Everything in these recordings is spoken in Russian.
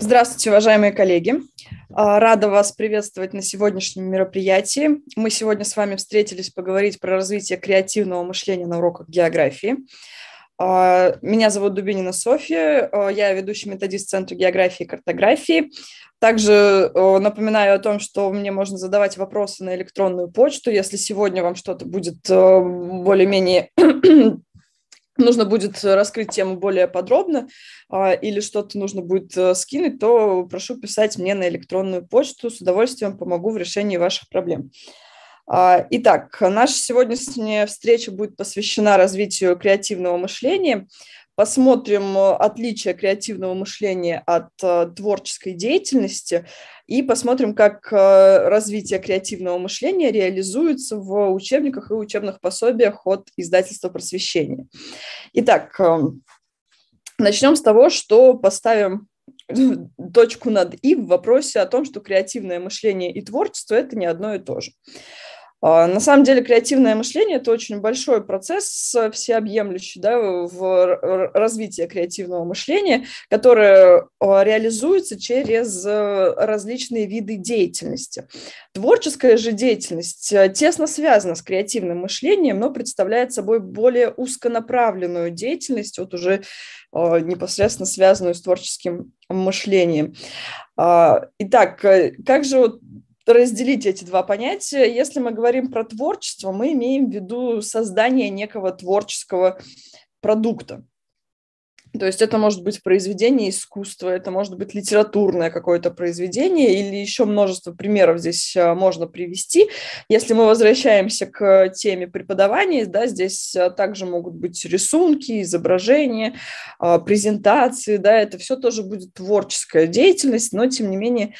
Здравствуйте, уважаемые коллеги. А, рада вас приветствовать на сегодняшнем мероприятии. Мы сегодня с вами встретились поговорить про развитие креативного мышления на уроках географии. А, меня зовут Дубинина Софья, а, я ведущий методист Центра географии и картографии. Также напоминаю о том, что мне можно задавать вопросы на электронную почту, если сегодня вам что-то будет более-менее нужно будет раскрыть тему более подробно а, или что-то нужно будет э, скинуть, то прошу писать мне на электронную почту. С удовольствием помогу в решении ваших проблем. А, итак, наша сегодняшняя встреча будет посвящена развитию креативного мышления – посмотрим э, отличие креативного мышления от э, творческой деятельности и посмотрим, как э, развитие креативного мышления реализуется в учебниках и учебных пособиях от издательства просвещения. Итак, начнем с того, что поставим точку над «и» в вопросе о том, что креативное мышление и творчество – это не одно и то же. А, на самом деле креативное мышление – это очень большой процесс всеобъемлющий да, в развитии креативного мышления, которое а, реализуется через э, различные виды деятельности. Творческая же деятельность э, тесно связана с креативным мышлением, но представляет собой более узконаправленную деятельность, вот уже а, непосредственно связанную с творческим мышлением. Итак, э, как же вот разделить эти два понятия. Если мы говорим про творчество, мы имеем в виду создание некого творческого продукта. То есть это может быть произведение искусства, это может быть литературное какое-то произведение или еще множество примеров здесь а, можно привести. Если мы возвращаемся к теме преподавания, да, здесь а, также могут быть рисунки, изображения, а, презентации, да, это все тоже будет творческая деятельность, но тем не менее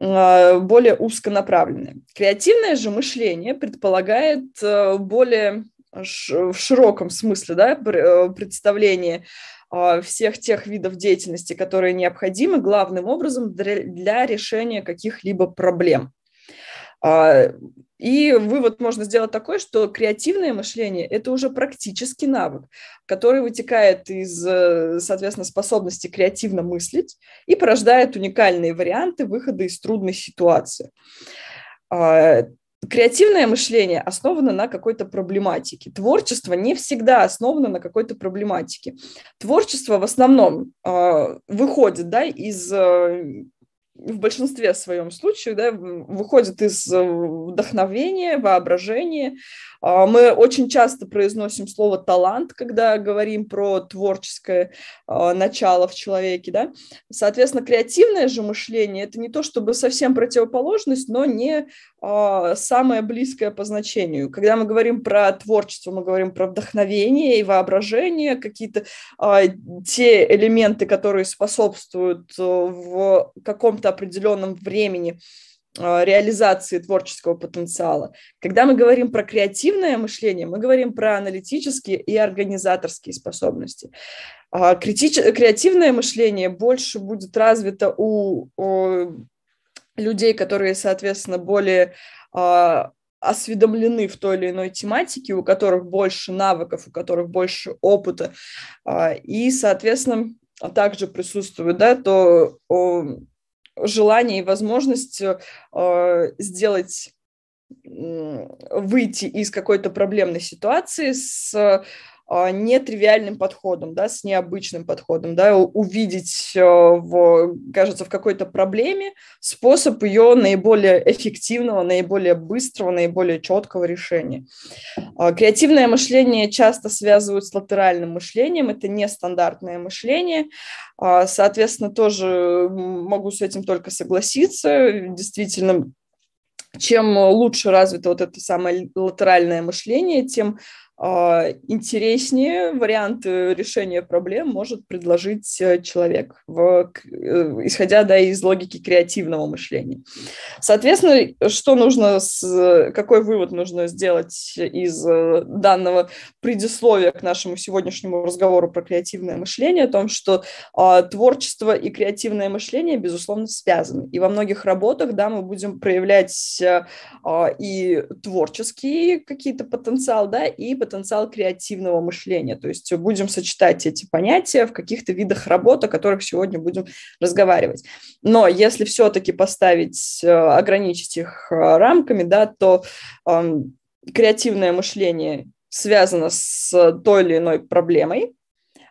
а, более узконаправленные. Креативное же мышление предполагает э, более в широком смысле да, э, представление а, всех тех видов деятельности, которые необходимы главным образом для решения каких-либо проблем. А, и вывод можно сделать такой, что креативное мышление – это уже практический навык, который вытекает из, э, соответственно, способности креативно мыслить и порождает уникальные варианты выхода из трудной ситуации. А, креативное мышление основано на какой-то проблематике. Творчество не всегда основано на какой-то проблематике. Творчество в основном а, выходит да, из э, в большинстве своем случаев да, выходит из э, вдохновения, воображения. А, мы очень часто произносим слово «талант», когда говорим про творческое а, начало в человеке. Да? Соответственно, креативное же мышление – это не то чтобы совсем противоположность, но не а, самое близкое по значению. Когда мы говорим про творчество, мы говорим про вдохновение и воображение, какие-то те элементы, которые способствуют э, в каком-то определенном времени а, реализации творческого потенциала. Когда мы говорим про креативное мышление, мы говорим про аналитические и организаторские способности. А, критич... Креативное мышление больше будет развито у, у людей, которые, соответственно, более а, осведомлены в той или иной тематике, у которых больше навыков, у которых больше опыта. И, соответственно, также присутствует да, то желание и возможность э, а, сделать выйти из какой-то проблемной ситуации с а, нетривиальным подходом, да, с необычным подходом, да, увидеть, в, кажется, в какой-то проблеме способ ее наиболее эффективного, наиболее быстрого, наиболее четкого решения. А, креативное мышление часто связывают с латеральным мышлением, это нестандартное мышление, а, соответственно, тоже могу с этим только согласиться, действительно, чем лучше развито вот это самое латеральное мышление, тем а, интереснее вариант э, решения проблем может предложить э, человек, в, э, исходя да, из логики креативного мышления. Соответственно, что нужно, с, какой вывод нужно сделать из данного предисловия к нашему сегодняшнему разговору про креативное мышление, о том, что а, творчество и креативное мышление, безусловно, связаны. И во многих работах да, мы будем проявлять а, и творческие какие-то потенциал, да, и потенциал креативного мышления. То есть будем сочетать эти понятия в каких-то видах работы, о которых сегодня будем разговаривать. Но если все-таки поставить, э, ограничить их э, рамками, да, то э, креативное мышление связано с той или иной проблемой,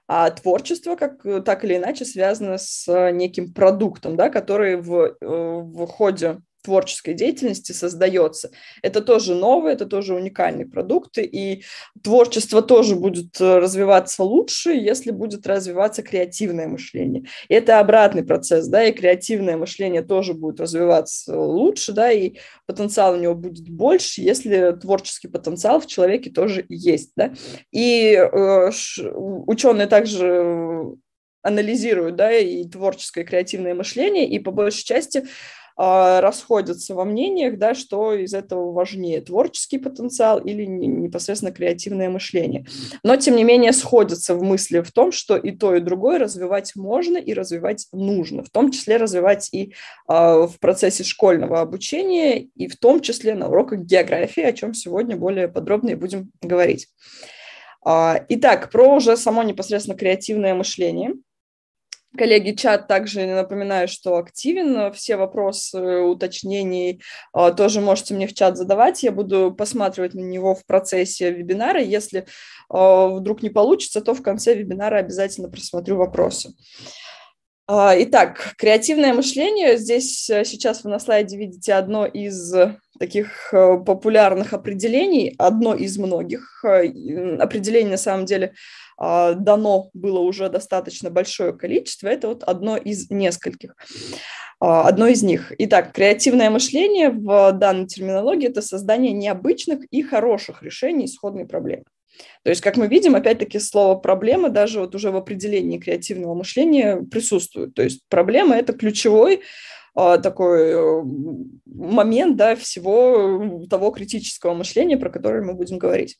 а творчество как, так или иначе связано с неким продуктом, да, который в, э, в ходе творческой деятельности создается. Это тоже новое, это тоже уникальные продукты и творчество тоже будет э, развиваться лучше, если будет развиваться креативное мышление. И это обратный процесс, да, и креативное мышление тоже будет развиваться лучше, да, и потенциал у него будет больше, если творческий потенциал в человеке тоже есть, да. И э, ученые также анализируют, да, и творческое, и креативное мышление, и по большей части а, расходятся во мнениях, да, что из этого важнее, творческий потенциал или непосредственно креативное мышление. Но, тем не менее, сходятся в мысли в том, что и то, и другое развивать можно и развивать нужно, в том числе развивать и а, в процессе школьного обучения, и в том числе на уроках географии, о чем сегодня более подробно и будем говорить. А, итак, про уже само непосредственно креативное мышление – Коллеги, чат также напоминаю, что активен. Э, все вопросы, э, уточнений а, тоже можете мне в чат задавать. Я буду посматривать на него в процессе вебинара. Если а, вдруг не получится, то в конце вебинара обязательно просмотрю вопросы. А, итак, креативное мышление. Здесь э, сейчас вы на слайде видите одно из таких популярных определений, одно из многих. Определений на самом деле а, дано было уже достаточно большое количество. Это вот одно из нескольких, а, одно из них. Итак, креативное мышление в данной терминологии – это создание необычных и хороших решений исходной проблемы. То есть, как мы видим, опять-таки слово «проблема» даже вот уже в определении креативного мышления присутствует. То есть проблема – это ключевой а, такой э, момент да, всего того критического мышления, про которое мы будем говорить.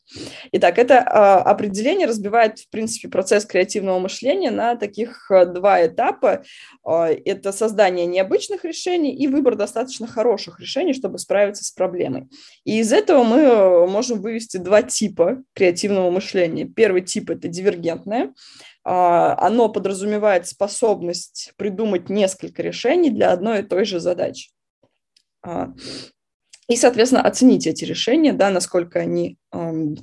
Итак, это а, определение разбивает, в принципе, процесс креативного мышления на таких э, два этапа. А, это создание необычных решений и выбор достаточно хороших решений, чтобы справиться с проблемой. И из этого мы э, можем вывести два типа креативного мышления. Первый тип – это дивергентное, а, оно подразумевает способность придумать несколько решений для одной и той же задачи. А, и, соответственно, оценить эти решения, да, насколько они эм,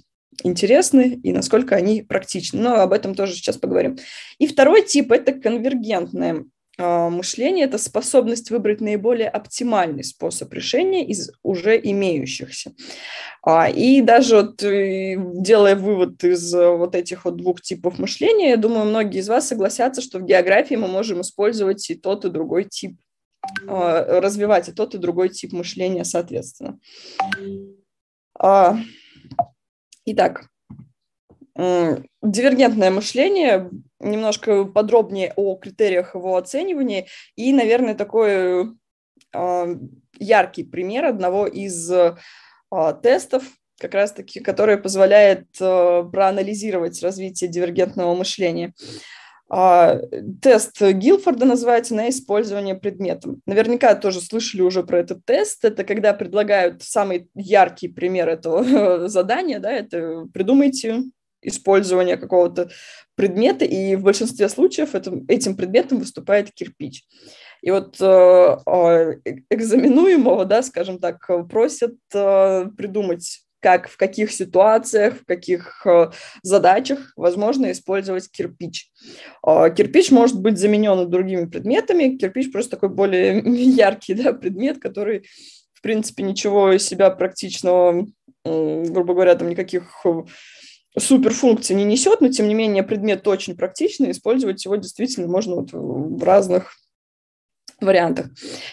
интересны и насколько они практичны. Но об этом тоже сейчас поговорим. И второй тип – это конвергентное. А, мышление – это способность выбрать наиболее оптимальный способ решения из уже имеющихся. А, и даже вот, э, делая вывод из э, вот этих вот двух типов мышления, я думаю, многие из вас согласятся, что в географии мы можем использовать и тот, и другой тип, а, развивать и тот, и другой тип мышления соответственно. Итак, дивергентное мышление немножко подробнее о критериях его оценивания. И, наверное, такой э, яркий пример одного из э, тестов, как раз-таки, который позволяет э, проанализировать развитие дивергентного мышления. Э, тест Гилфорда называется на использование предмета. Наверняка тоже слышали уже про этот тест. Это когда предлагают самый яркий пример этого задания, да, это придумайте использования какого-то предмета, и в большинстве случаев этим, этим предметом выступает кирпич. И вот э, а, э экзаменуемого, да, скажем так, просят э, придумать, как, в каких ситуациях, в каких э, задачах возможно использовать кирпич. Э, кирпич может быть заменен другими предметами, кирпич просто такой более яркий да, предмет, который, в принципе, ничего из себя практичного, грубо говоря, там никаких суперфункции не несет, но тем не менее предмет очень практичный, использовать его действительно можно вот в разных вариантах.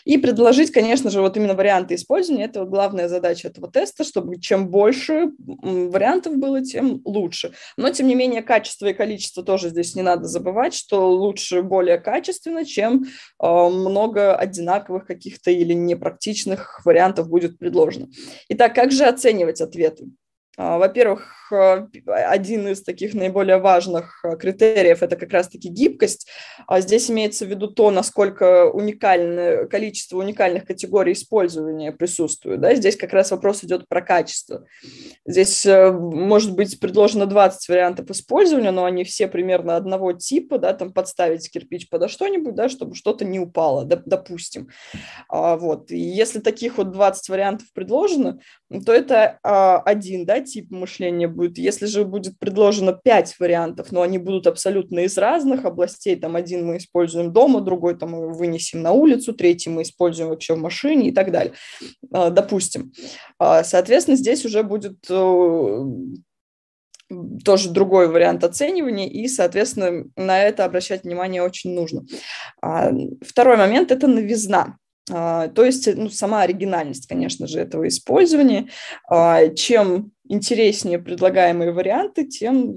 И предложить, конечно же, вот именно варианты использования. Это главная задача этого теста, чтобы чем больше вариантов было, тем лучше. Но, тем не менее, качество и количество тоже здесь не надо забывать, что лучше более качественно, чем э, много одинаковых каких-то или непрактичных вариантов будет предложено. Итак, как же оценивать ответы? А, во-первых, э, а, один из таких наиболее важных э, критериев – это как раз-таки гибкость. А здесь имеется в виду то, насколько уникальное, количество уникальных категорий использования присутствует. Да? Здесь как раз вопрос идет про качество. Здесь э, может быть предложено 20 вариантов использования, но они все примерно одного типа, да, там подставить кирпич подо что-нибудь, да, чтобы что-то не упало, допустим. Вот. И если таких вот 20 вариантов предложено, то это один, да, тип мышления будет. Если же будет предложено пять вариантов, но они будут абсолютно из разных областей, там один мы используем дома, другой там мы вынесем на улицу, третий мы используем вообще в машине и так далее, а, допустим. А, соответственно, здесь уже будет э, тоже другой вариант оценивания, и, соответственно, на это обращать внимание очень нужно. А, второй момент – это новизна. А, то есть ну, сама оригинальность, конечно же, этого использования. А, чем интереснее предлагаемые варианты, тем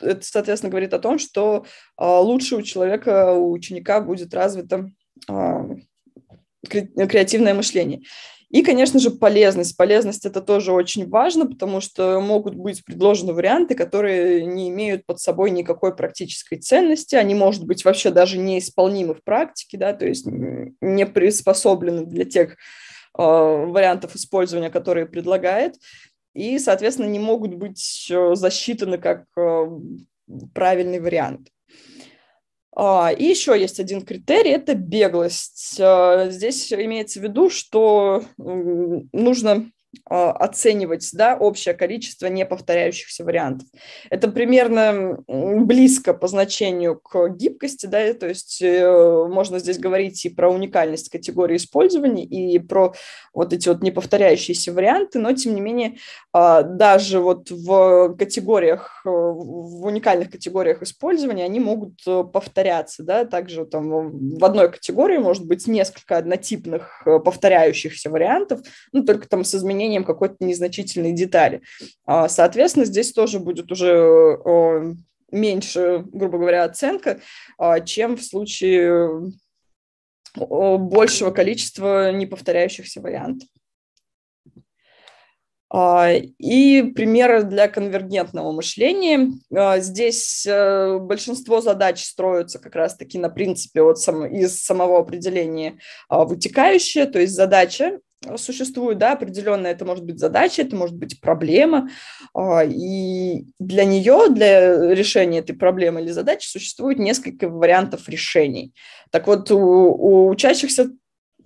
это, соответственно, говорит о том, что а, лучше у человека, у ученика будет развито креативное мышление. И, конечно же, полезность. Полезность это тоже очень важно, потому что могут быть предложены варианты, которые не имеют под собой никакой практической ценности. Они, могут быть, вообще даже неисполнимы в практике, да, то есть не приспособлены для тех э, вариантов использования, которые предлагает. И, соответственно, не могут быть э, засчитаны как а, правильный вариант. А, и еще есть один критерий – это беглость. А, здесь имеется в виду, что нужно а, оценивать да, общее количество неповторяющихся вариантов. Это примерно близко по значению к гибкости, да, то есть э, можно здесь говорить и про уникальность категории использования, и про вот эти вот неповторяющиеся варианты, но тем не менее а, даже вот в категориях, э, в уникальных категориях использования они могут э, повторяться, да, также там в одной категории может быть несколько однотипных повторяющихся вариантов, ну, только там с изменением устранением какой-то незначительной детали. А, соответственно, здесь тоже будет уже э, меньше, грубо говоря, оценка, а, чем в случае большего количества неповторяющихся вариантов. А, и примеры для конвергентного мышления. Здесь э, большинство задач строятся как раз-таки на принципе вот сам, из самого определения вытекающее, то есть задача а, существует, да, определенная, это может быть задача, это может быть проблема, а, и для нее, для решения этой проблемы или задачи существует несколько вариантов решений. Так вот, у, у учащихся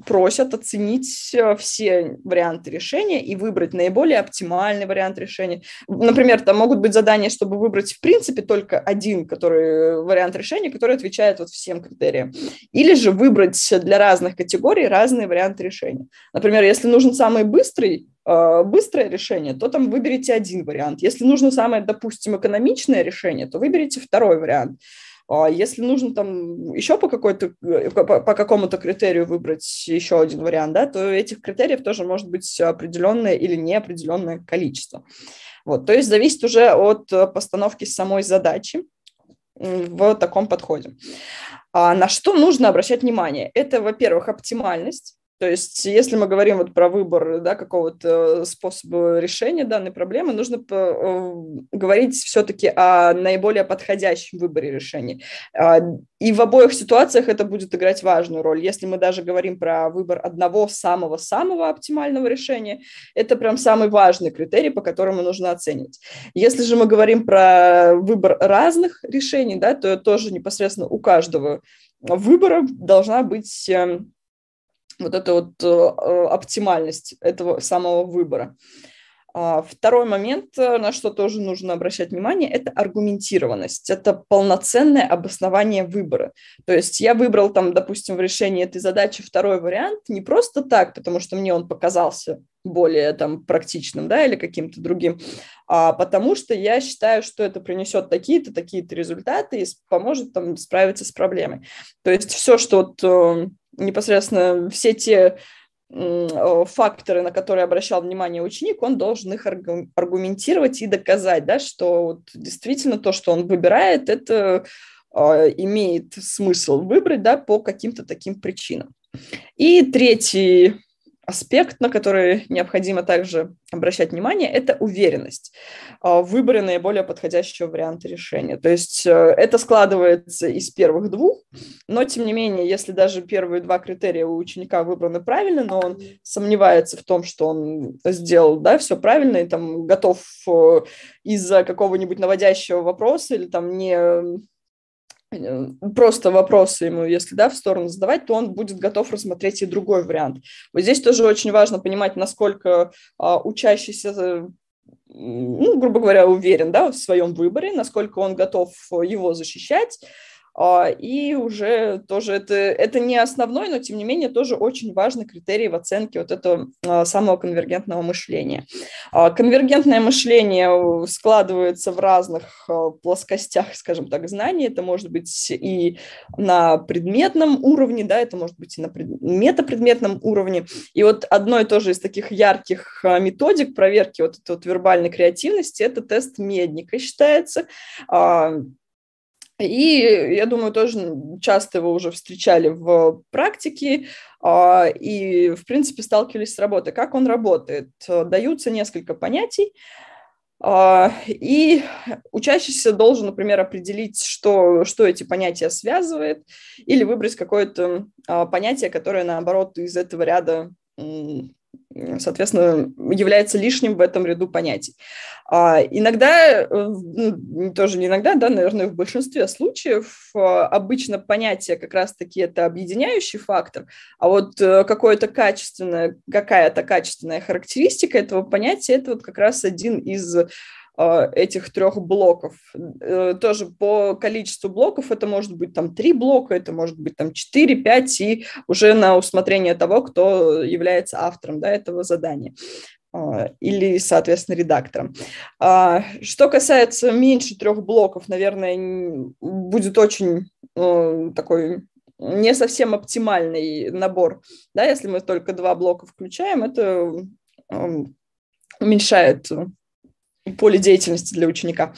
просят оценить э, все варианты решения и выбрать наиболее оптимальный вариант решения. Например, там могут быть задания, чтобы выбрать в принципе только один который, э, вариант решения, который отвечает вот всем критериям. Или же выбрать для разных категорий разные варианты решения. Например, если нужен самый быстрый, э, быстрое решение, то там выберите один вариант. Если нужно самое, допустим, экономичное решение, то выберите второй вариант. А если нужно там еще по, какой-то, э, по, по какому-то критерию выбрать еще один вариант, да, то этих критериев тоже может быть определенное или неопределенное количество. Вот, то есть зависит уже от э, постановки самой задачи в таком подходе. А на что нужно обращать внимание? Это, во-первых, оптимальность. То есть, если мы говорим вот про выбор да, какого-то э, способа решения данной проблемы, нужно э, говорить все-таки о наиболее подходящем выборе решения. А, и в обоих ситуациях это будет играть важную роль. Если мы даже говорим про выбор одного самого-самого оптимального решения, это прям самый важный критерий, по которому нужно оценивать. Если же мы говорим про выбор разных решений, да, то тоже непосредственно у каждого выбора должна быть эм, вот эта вот э, оптимальность этого самого выбора. А, второй момент, э, на что тоже нужно обращать внимание, это аргументированность. Это полноценное обоснование выбора. То есть я выбрал там, допустим, в решении этой задачи второй вариант не просто так, потому что мне он показался более там практичным, да, или каким-то другим, а потому что я считаю, что это принесет такие-то, такие-то результаты и поможет там справиться с проблемой. То есть все, что вот э, непосредственно все те факторы, на которые обращал внимание ученик, он должен их аргументировать и доказать, да, что вот действительно то, что он выбирает, это а, имеет смысл выбрать да, по каким-то таким причинам. И третий аспект, на который необходимо также обращать внимание, это уверенность а, в выборе наиболее подходящего варианта решения. То есть э, это складывается из первых двух, но тем не менее, если даже первые два критерия у ученика выбраны правильно, но он сомневается в том, что он сделал да, все правильно и там готов э, из-за какого-нибудь наводящего вопроса или там не Э, просто вопросы ему, если да, в сторону задавать, то он будет готов рассмотреть и другой вариант. Вот здесь тоже очень важно понимать, насколько а, учащийся э, ну, грубо говоря, уверен да, в своем выборе, насколько он готов его защищать, а, и уже тоже это, это не основной, но тем не менее тоже очень важный критерий в оценке вот этого а, самого конвергентного мышления. А, конвергентное мышление э, складывается в разных плоскостях, скажем так, знаний. Это может быть и на предметном уровне, да, это может быть и на пред... метапредметном уровне. И вот одной тоже из таких ярких методик проверки вот этой вот вербальной креативности – это тест Медника считается и, я думаю, тоже часто его уже встречали в практике а, и, в принципе, сталкивались с работой. Как он работает? Даются несколько понятий, а, и учащийся должен, например, определить, что, что эти понятия связывает, или выбрать какое-то а, понятие, которое, наоборот, из этого ряда соответственно, является лишним в этом ряду понятий. А иногда, э, ну, тоже не иногда, да, наверное, в большинстве случаев э, обычно понятие как раз-таки это объединяющий фактор, а вот э, какое-то качественное, какая-то качественная характеристика этого понятия, это вот как раз один из а, этих трех блоков. Э, тоже по количеству блоков это может быть там три блока, это может быть там четыре, пять, и уже на усмотрение того, кто является автором да, этого задания а, или, соответственно, редактором. А, что касается меньше трех блоков, наверное, будет очень э, такой не совсем оптимальный набор. Да, если мы только два блока включаем, это э, уменьшает поле деятельности для ученика.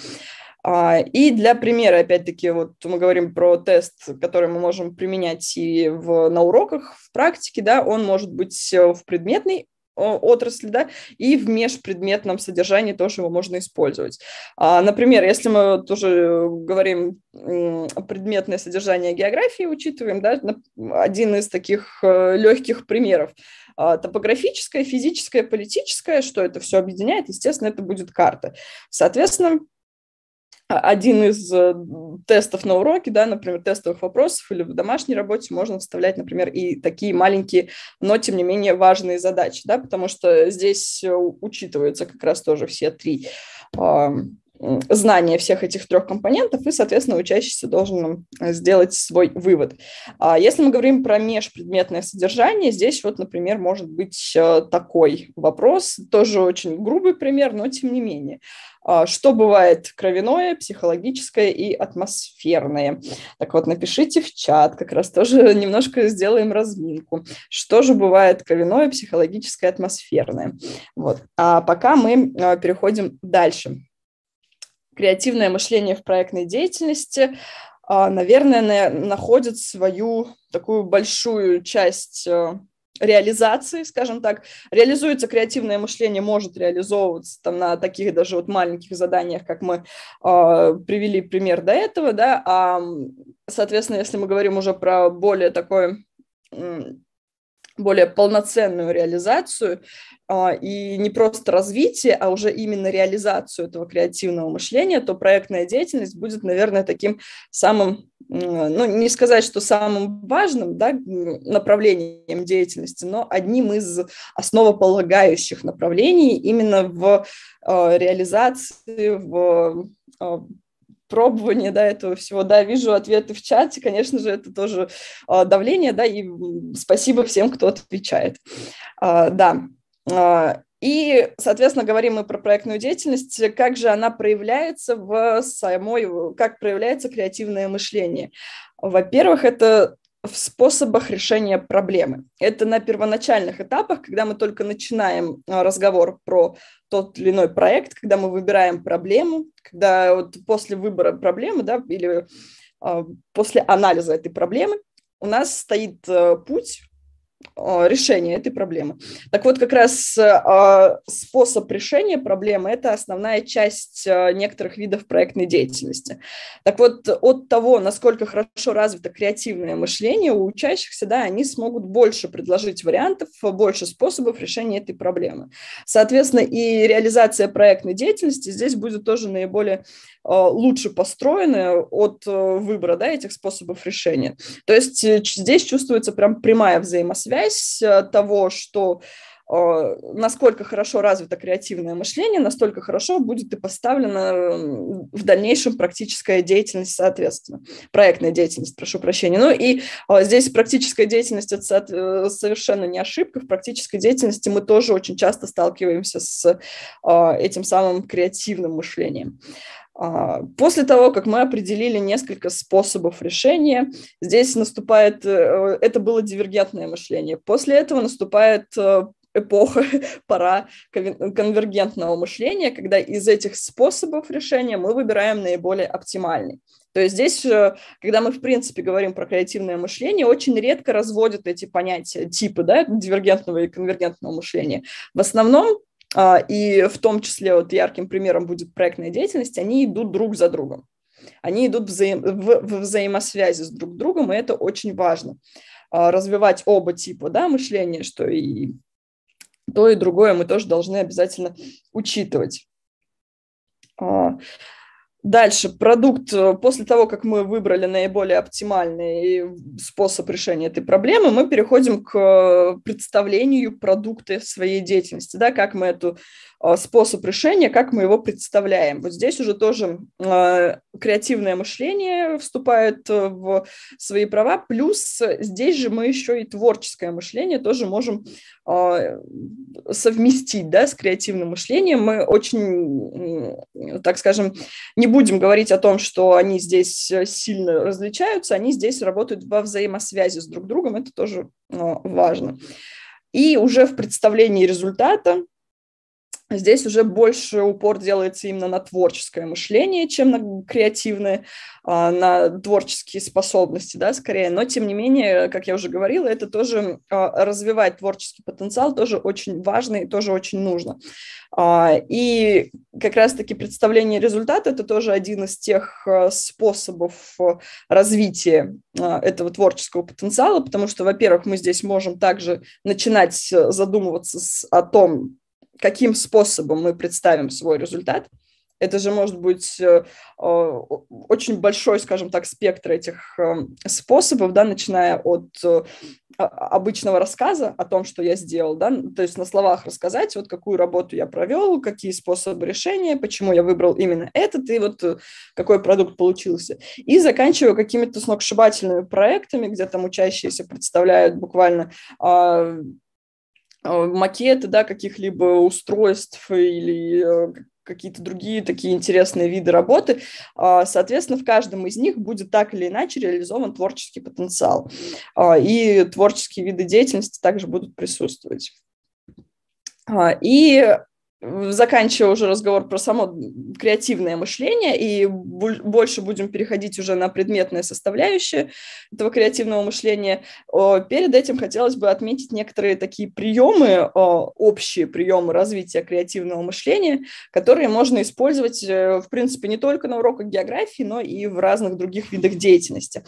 А, и для примера, опять-таки, вот мы говорим про тест, который мы можем применять и в, на уроках, в практике, да, он может быть э, в предметной отрасли, да, и в межпредметном содержании тоже его можно использовать. А, например, если мы тоже говорим предметное содержание географии, учитываем, да, один из таких э, легких примеров. А, топографическое, физическое, политическое, что это все объединяет, естественно, это будет карта. Соответственно, а, один из э, тестов на уроке, да, например, тестовых вопросов или в домашней работе можно вставлять, например, и такие маленькие, но тем не менее важные задачи, да, потому что здесь э, учитываются как раз тоже все три знание всех этих трех компонентов, и, соответственно, учащийся должен э, сделать свой вывод. А если мы говорим про межпредметное содержание, здесь вот, например, может быть э, такой вопрос, тоже очень грубый пример, но тем не менее. А что бывает кровяное, психологическое и атмосферное? Так вот, напишите в чат, как раз тоже немножко сделаем разминку. Что же бывает кровяное, психологическое, атмосферное? Вот. А пока мы э, переходим дальше креативное мышление в проектной деятельности, а, наверное, находит свою такую большую часть э, реализации, скажем так. Реализуется креативное мышление, может реализовываться там на таких даже вот маленьких заданиях, как мы э, привели пример до этого, да, а, соответственно, если мы говорим уже про более такой более полноценную реализацию а, и не просто развитие, а уже именно реализацию этого креативного мышления, то проектная деятельность будет, наверное, таким самым, ну, не сказать, что самым важным да, направлением деятельности, но одним из основополагающих направлений именно в а, реализации, в а, пробования, да, этого всего, да, вижу ответы в чате, конечно же, это тоже а, давление, да, и спасибо всем, кто отвечает, а, да. А, и, соответственно, говорим мы про проектную деятельность, как же она проявляется в самой, как проявляется креативное мышление. Во-первых, это в способах решения проблемы. Это на первоначальных этапах, когда мы только начинаем а, разговор про тот или иной проект, когда мы выбираем проблему, когда вот после выбора проблемы да, или а, после анализа этой проблемы у нас стоит э, путь а, Решение этой проблемы. Так вот, как раз а, способ решения проблемы – это основная часть а, некоторых видов проектной деятельности. Так вот, от того, насколько хорошо развито креативное мышление у учащихся, да, они смогут больше предложить вариантов, больше способов решения этой проблемы. Соответственно, и реализация проектной деятельности здесь будет тоже наиболее а, лучше построены от э, выбора да, этих способов решения. То есть э, здесь чувствуется прям прямая взаимосвязь э, того, что Э, насколько хорошо развито креативное мышление, настолько хорошо будет и поставлена в дальнейшем практическая деятельность, соответственно, проектная деятельность, прошу прощения. Ну и э, здесь практическая деятельность – это э, совершенно не ошибка. В практической деятельности мы тоже очень часто сталкиваемся с этим самым креативным мышлением. А, после того, как мы определили несколько способов решения, здесь наступает, это было дивергентное мышление. После этого наступает эпоха, пора конвергентного мышления, когда из этих способов решения мы выбираем наиболее оптимальный. То есть здесь, э, когда мы, в принципе, говорим про креативное мышление, очень редко разводят эти понятия, типы, да, дивергентного и конвергентного мышления. В основном, а, и в том числе вот ярким примером будет проектная деятельность, они идут друг за другом. Они идут взаим... в... в взаимосвязи с друг другом, и это очень важно. А, развивать оба типа да, мышления, что и то и другое мы тоже должны обязательно учитывать. А, дальше, продукт, э, после того, как мы выбрали наиболее оптимальный способ решения этой проблемы, мы переходим к э, представлению продукта своей деятельности, да, как мы эту а, способ решения, как мы его представляем. Вот здесь уже тоже а, креативное мышление вступает э, в свои права, плюс здесь же мы еще и творческое мышление тоже можем а, совместить да, с креативным мышлением. Мы очень, так скажем, не будем говорить о том, что они здесь сильно различаются, они здесь работают во взаимосвязи с друг другом, это тоже важно. И уже в представлении результата Здесь уже больше упор делается именно на творческое мышление, чем на креативные, а, на творческие способности, да, скорее. Но, тем не менее, как я уже говорила, это тоже а, развивать творческий потенциал тоже очень важно и тоже очень нужно. А, и как раз-таки представление результата – это тоже один из тех способов развития этого творческого потенциала, потому что, во-первых, мы здесь можем также начинать э, задумываться о том, каким способом мы представим свой результат. Это же может быть э, очень большой, скажем так, спектр этих э, способов, да, начиная от э, обычного рассказа о том, что я сделал, да, то есть на словах рассказать, вот какую работу я провел, какие способы решения, почему я выбрал именно этот и вот какой продукт получился. И заканчиваю какими-то сногсшибательными проектами, где там учащиеся представляют буквально а, Э, макеты, да, каких-либо устройств или э, какие-то другие такие интересные виды работы. А, соответственно, в каждом из них будет так или иначе реализован творческий потенциал. А, и творческие виды деятельности также будут присутствовать. А, и заканчивая уже разговор про само креативное мышление и больше будем переходить уже на предметные составляющие этого креативного мышления, перед этим хотелось бы отметить некоторые такие приемы, общие приемы развития креативного мышления, которые можно использовать, э, в принципе, не только на уроках географии, но и в разных других видах деятельности.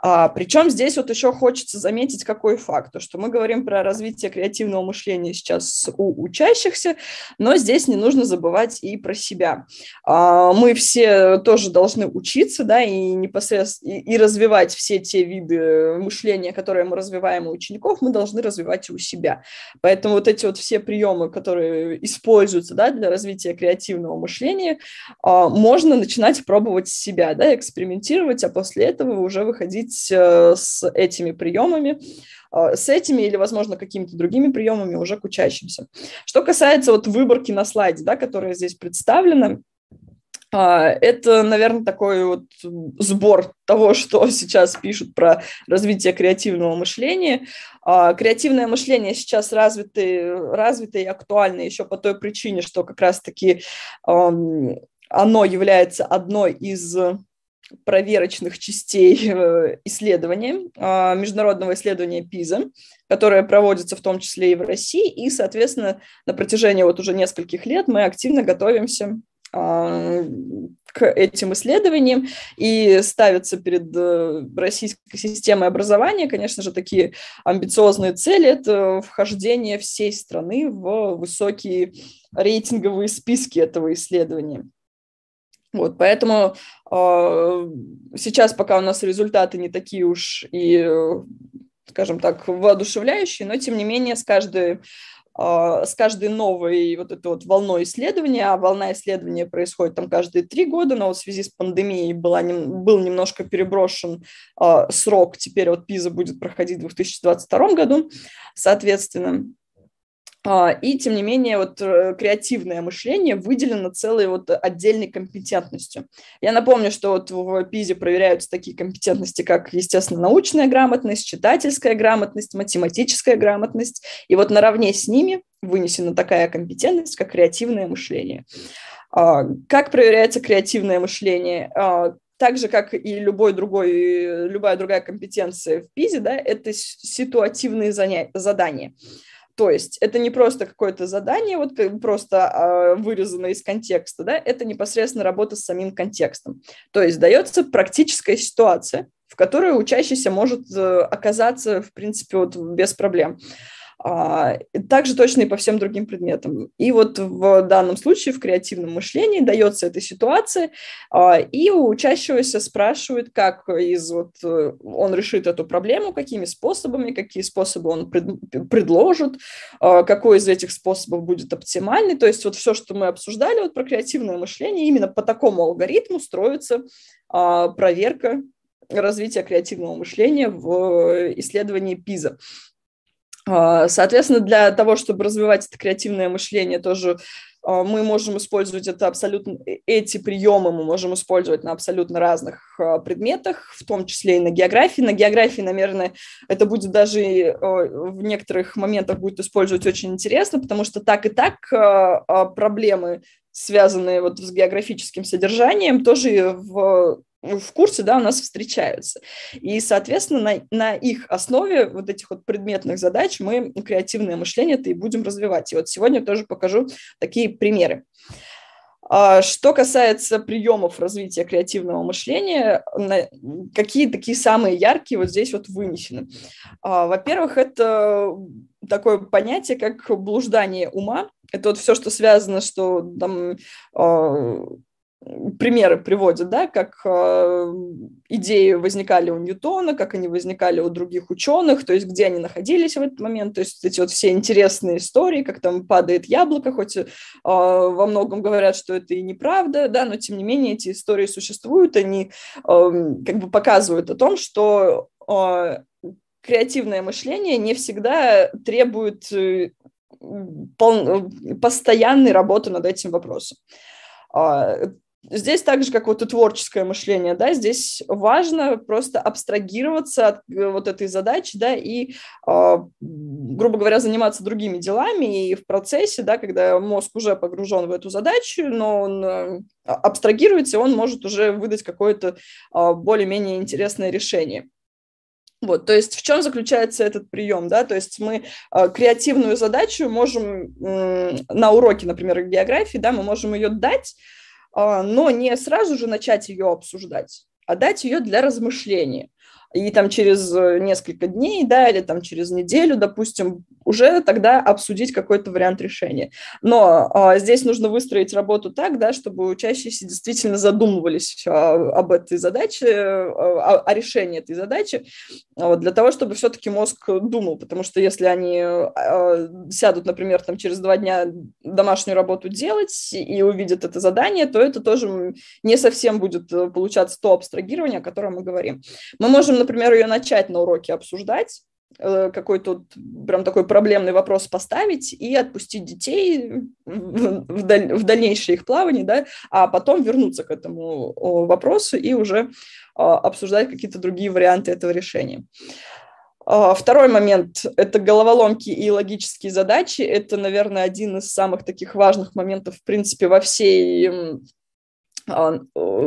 А, Причем здесь вот еще хочется заметить какой факт, то, что мы говорим про развитие креативного мышления сейчас у учащихся, но здесь не нужно забывать и про себя. А, мы все тоже должны учиться, да, и непосредственно, и, развивать все те виды мышления, которые мы развиваем у учеников, мы должны развивать и у себя. Поэтому вот эти вот все приемы, которые используются, да, для развития креативного мышления, а, можно начинать пробовать себя, да, экспериментировать, а после этого уже выходить э, с этими приемами а, с этими или, возможно, какими-то другими приемами уже к учащимся. Что касается вот выборки на слайде, да, которая здесь представлена, а, это, наверное, такой вот сбор того, что сейчас пишут про развитие креативного мышления. А, креативное мышление сейчас развито, развито и актуально еще по той причине, что как раз-таки оно является одной из проверочных частей э, исследования, а, международного исследования ПИЗа, которое проводится в том числе и в России, и, соответственно, на протяжении вот уже нескольких лет мы активно готовимся а, к этим исследованиям и ставятся перед э, российской системой образования, конечно же, такие амбициозные цели – это вхождение всей страны в высокие рейтинговые списки этого исследования. Вот, поэтому э, сейчас пока у нас результаты не такие уж и, скажем так, воодушевляющие, но тем не менее с каждой а, с каждой новой вот этой вот волной исследования, а волна исследования происходит там каждые три года, но вот в связи с пандемией была, был немножко переброшен э, срок, теперь вот ПИЗа будет проходить в 2022 году, соответственно. А, и, тем не менее, вот э, креативное мышление выделено целой вот отдельной компетентностью. Я напомню, что вот в ПИЗе проверяются такие компетентности, как, естественно, научная грамотность, читательская грамотность, математическая грамотность. И вот наравне с ними вынесена такая компетентность, как креативное мышление. А, как проверяется креативное мышление? А, так же, как и любой другой, любая другая компетенция в ПИЗе, да, это ситуативные задания. То есть это не просто какое-то задание, вот э, просто э, вырезанное из контекста, да, это непосредственно работа с самим контекстом. То есть дается практическая ситуация, в которой учащийся может э, оказаться, в принципе, вот без проблем. А, также точно и по всем другим предметам. И вот в данном случае в креативном мышлении дается эта ситуация, а, и у учащегося спрашивают, как из вот э, он решит эту проблему, какими способами, какие способы он пред, предложит, а, какой из этих способов будет оптимальный. То есть вот все, что мы обсуждали вот про креативное мышление, именно по такому алгоритму строится проверка развития креативного мышления в э, исследовании ПИЗа. А, соответственно, для того, чтобы развивать это креативное мышление, тоже а, мы можем использовать это абсолютно, э, эти приемы мы можем использовать на абсолютно разных а, предметах, в том числе и на географии. На географии, наверное, это будет даже в некоторых моментах будет использовать очень интересно, потому что так и так проблемы, связанные вот с географическим содержанием, тоже в ну, в курсе, да, у нас встречаются. И, соответственно, на, на их основе вот этих вот предметных задач мы креативное мышление-то и будем развивать. И вот сегодня тоже покажу такие примеры. А, что касается приемов развития креативного мышления, какие такие самые яркие вот здесь вот вынесены? А, во-первых, это такое понятие, как блуждание ума. Это вот все, что связано, что там а, примеры приводит, да, как э, идеи возникали у Ньютона, как они возникали у других ученых, то есть где они находились в этот момент, то есть эти вот все интересные истории, как там падает яблоко, хоть э, во многом говорят, что это и неправда, да, но тем не менее эти истории существуют, они эм, как бы показывают о том, что э, креативное мышление не всегда требует пол, постоянной работы над этим вопросом а, Здесь так же, как вот и творческое мышление, да, здесь важно просто абстрагироваться от э, вот этой задачи, да, и, а, грубо говоря, заниматься другими делами, и в процессе, да, когда мозг уже погружен в эту задачу, но он э, а, абстрагируется, он может уже выдать какое-то а, более-менее интересное решение. Вот, то есть в чем заключается этот прием, да, то есть мы э, креативную задачу можем э, на уроке, например, географии, да, мы можем ее дать, а, но не сразу же начать ее обсуждать, а дать ее для размышления и там через э, несколько дней, да, или там через неделю, допустим, уже тогда обсудить какой-то вариант решения. Но а, здесь нужно выстроить работу так, да, чтобы учащиеся действительно задумывались а, об этой задаче, а, о решении этой задачи, а, вот, для того, чтобы все-таки мозг думал, потому что если они а, сядут, например, там через два дня домашнюю работу делать и увидят это задание, то это тоже не совсем будет э, получаться то абстрагирование, о котором мы говорим. Мы можем, например, ее начать на уроке обсуждать, э, какой-то прям такой проблемный вопрос поставить и отпустить детей в, даль, в дальнейшее их плавание, да, а потом вернуться к этому вопросу и уже а, обсуждать какие-то другие варианты этого решения. А, второй момент – это головоломки и логические задачи. Это, наверное, один из самых таких важных моментов, в принципе, во всей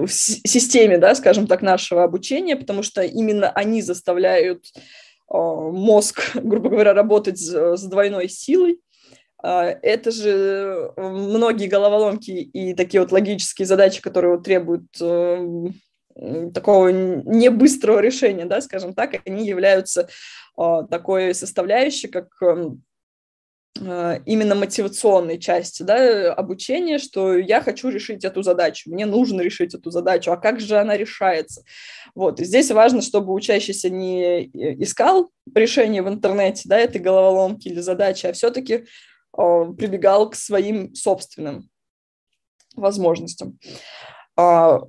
системе, да, скажем так, нашего обучения, потому что именно они заставляют а, мозг, грубо говоря, работать с двойной силой. А, это же э, многие головоломки и такие вот логические задачи, которые вот требуют э, такого не быстрого решения, да, скажем так, они являются а, такой составляющей, как эм, а, именно мотивационной части да, обучения, что я хочу решить эту задачу, мне нужно решить эту задачу, а как же она решается? Вот. И здесь важно, чтобы учащийся не э, искал решение в интернете да, этой головоломки или задачи, а все-таки э, а, прибегал к своим собственным возможностям. А,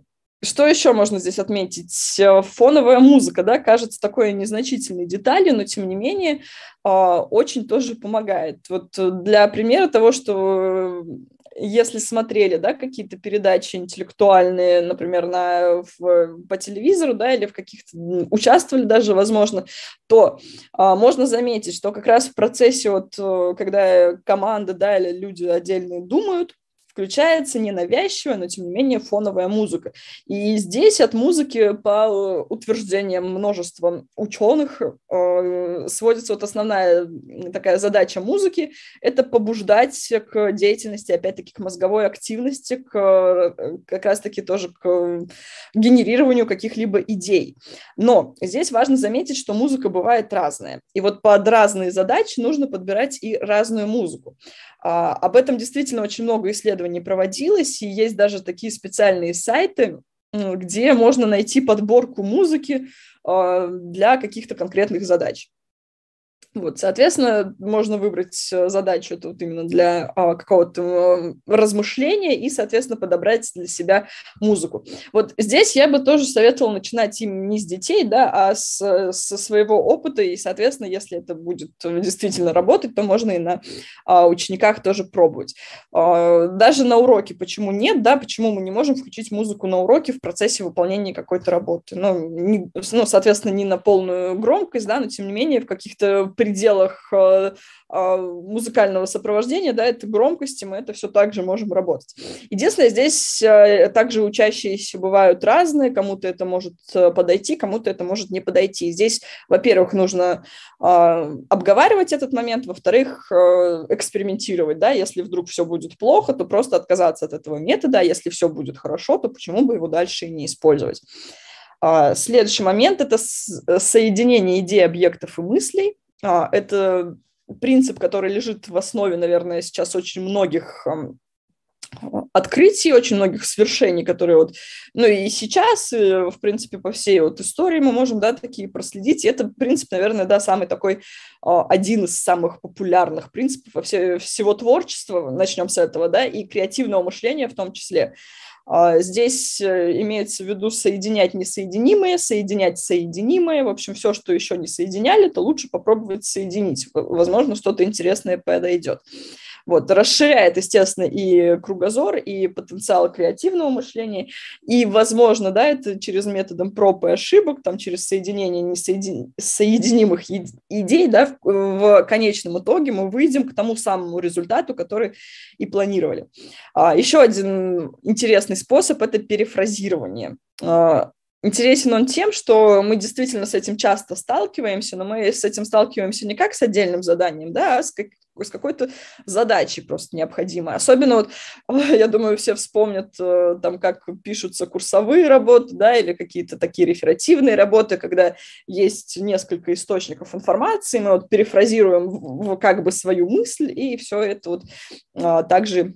что еще можно здесь отметить? Э, фоновая музыка, да, кажется такой незначительной деталью, но тем не менее а, очень тоже помогает. Вот э, для примера того, что э, если смотрели, да, какие-то передачи интеллектуальные, например, на, в, по телевизору, да, или в каких-то участвовали даже, возможно, то а, можно заметить, что как раз в процессе вот, когда команда, да, или люди отдельные думают, включается ненавязчивая, но тем не менее фоновая музыка. И здесь от музыки, по э, утверждениям множества ученых, э, сводится вот основная такая задача музыки – это побуждать к деятельности, опять-таки, к мозговой активности, к э, как раз-таки тоже к генерированию каких-либо идей. Но здесь важно заметить, что музыка бывает разная. И вот под разные задачи нужно подбирать и разную музыку. А, об этом действительно очень много исследований проводилось, и есть даже такие специальные сайты, где можно найти подборку музыки а, для каких-то конкретных задач. Вот, соответственно, можно выбрать э, задачу тут именно для а, какого-то э, размышления и, соответственно, подобрать для себя музыку. Вот здесь я бы тоже советовала начинать им не с детей, да, а с, э, со своего опыта, и, соответственно, если это будет действительно работать, то можно и на а, учениках тоже пробовать. А, даже на уроке почему нет, да, почему мы не можем включить музыку на уроке в процессе выполнения какой-то работы. Ну, не, ну соответственно, не на полную громкость, да, но, тем не менее, в каких-то пределах э, а, музыкального сопровождения, да, этой громкости, мы это все также можем работать. Единственное, здесь э, также учащиеся бывают разные, кому-то это может э, подойти, кому-то это может не подойти. Здесь, во-первых, нужно обговаривать этот момент, во-вторых, экспериментировать, да, если вдруг все будет плохо, то просто отказаться от этого метода, а если все будет хорошо, то почему бы его дальше и не использовать. А, следующий момент – это соединение идей, объектов и мыслей. А, это принцип, который лежит в основе, наверное, сейчас очень многих эм, открытий, очень многих свершений, которые вот, ну и сейчас, э, в принципе, по всей вот истории мы можем, да, такие проследить. И это принцип, наверное, да, самый такой, а, один из самых популярных принципов во все, всего творчества, начнем с этого, да, и креативного мышления в том числе. А, здесь э, имеется в виду соединять несоединимые, соединять соединимые. В общем, все, что еще не соединяли, то лучше попробовать соединить. Возможно, что-то интересное подойдет. Вот, расширяет, естественно, и кругозор, и потенциал креативного мышления, и, возможно, да, это через методом проб и ошибок, там, через соединение несоедин... идей, да, в, в конечном итоге мы выйдем к тому самому результату, который и планировали. А, еще один интересный способ – это перефразирование. А, интересен он тем, что мы действительно с этим часто сталкиваемся, но мы с этим сталкиваемся не как с отдельным заданием, да, а с, как, с какой-то задачей просто необходимой. Особенно вот, я думаю, все вспомнят э, там, как пишутся курсовые работы, да, или какие-то такие реферативные работы, когда есть несколько источников информации, мы вот перефразируем в, в, как бы свою мысль, и все это вот а, также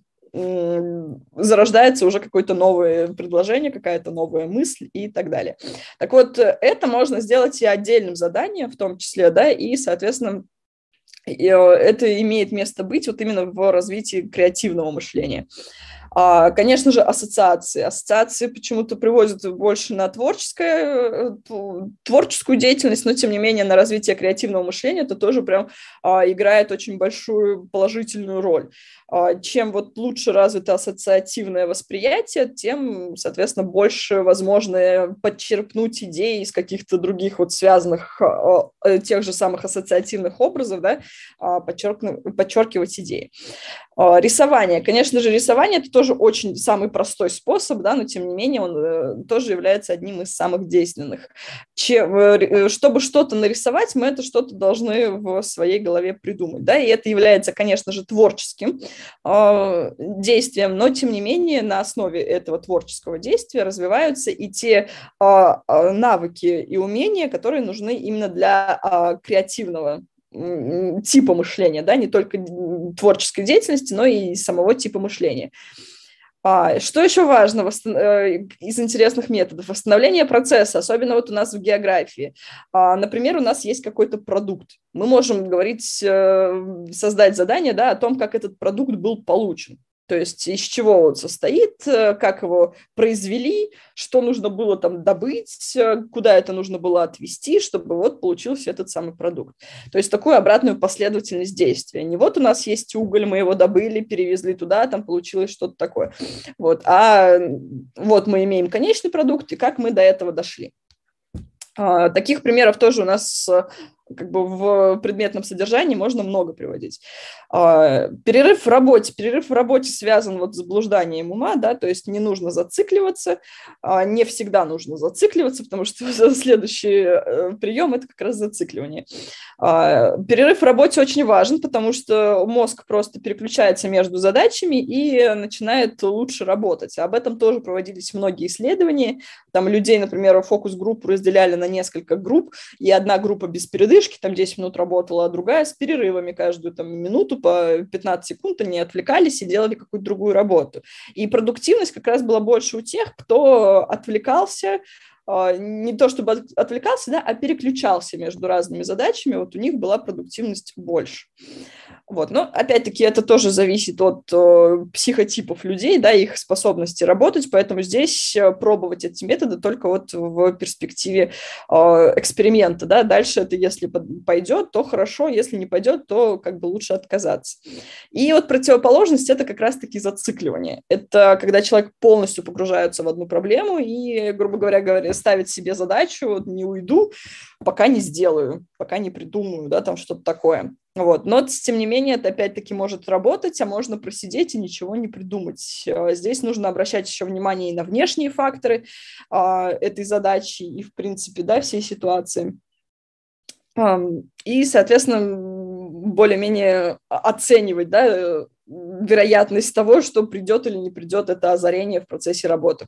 зарождается уже какое-то новое предложение, какая-то новая мысль и так далее. Так вот, э, это можно сделать и отдельным заданием в том числе, да, и, соответственно, Э, это имеет место быть вот именно в развитии креативного мышления. А, конечно же, ассоциации. Ассоциации почему-то приводят больше на творческое, э, творческую деятельность, но, тем не менее, на развитие креативного мышления это тоже прям а, играет очень большую положительную роль. А, чем вот лучше развито ассоциативное восприятие, тем, соответственно, больше возможно э, подчерпнуть идеи из каких-то других вот связанных э, тех же самых ассоциативных образов, да, подчеркивать идеи. Рисование. Конечно же, рисование – это тоже тоже очень самый простой способ, да, но тем не менее он э, тоже является одним из самых действенных. Э, чтобы что-то нарисовать, мы это что-то должны в своей голове придумать, да, и это является, конечно же, творческим э, действием, но тем не менее на основе этого творческого действия развиваются и те навыки и умения, которые нужны именно для креативного типа мышления, да, не только творческой деятельности, но и самого типа мышления. А, что еще важно э, из интересных методов? Восстановление процесса, особенно вот у нас в географии. А, например, у нас есть какой-то продукт. Мы можем говорить, э, создать задание да, о том, как этот продукт был получен. То есть из чего он состоит, э, как его произвели, что нужно было там добыть, э, куда это нужно было отвести, чтобы вот получился этот самый продукт. То есть такую обратную последовательность действия. Не вот у нас есть уголь, мы его добыли, перевезли туда, там получилось что-то такое. Вот. А вот мы имеем конечный продукт и как мы до этого дошли. А, таких примеров тоже у нас э, как бы в предметном содержании можно много приводить. А, перерыв в работе. Перерыв в работе связан вот с блужданием ума, да, то есть не нужно зацикливаться, а, не всегда нужно зацикливаться, потому что следующий э, прием – это как раз зацикливание. А, перерыв в работе очень важен, потому что мозг просто переключается между задачами и начинает лучше работать. Об этом тоже проводились многие исследования. Там людей, например, фокус-группу разделяли на несколько групп, и одна группа без перерыва передышки, там 10 минут работала, а другая с перерывами каждую там минуту по 15 секунд они отвлекались и делали какую-то другую работу. И продуктивность как раз была больше у тех, кто отвлекался, а, не то чтобы отвлекался, да, а переключался между разными задачами, вот у них была продуктивность больше. Вот. Но, опять-таки, это тоже зависит от э, психотипов людей, да, их способности работать, поэтому здесь э, пробовать эти методы только вот в перспективе э, эксперимента, да, дальше это если пойдет, то хорошо, если не пойдет, то как бы лучше отказаться. И вот противоположность – это как раз-таки зацикливание. Это когда человек полностью погружается в одну проблему и, грубо говоря, говоря, ставит себе задачу, вот не уйду, пока не сделаю, пока не придумаю, да, там что-то такое. Вот. Но, тем не менее, это опять-таки может работать, а можно просидеть и ничего не придумать. А, здесь нужно обращать еще внимание и на внешние факторы а, этой задачи, и, в принципе, да, всей ситуации. И, соответственно, более-менее а, оценивать, да, э, вероятность того, что придет или не придет это озарение в процессе работы.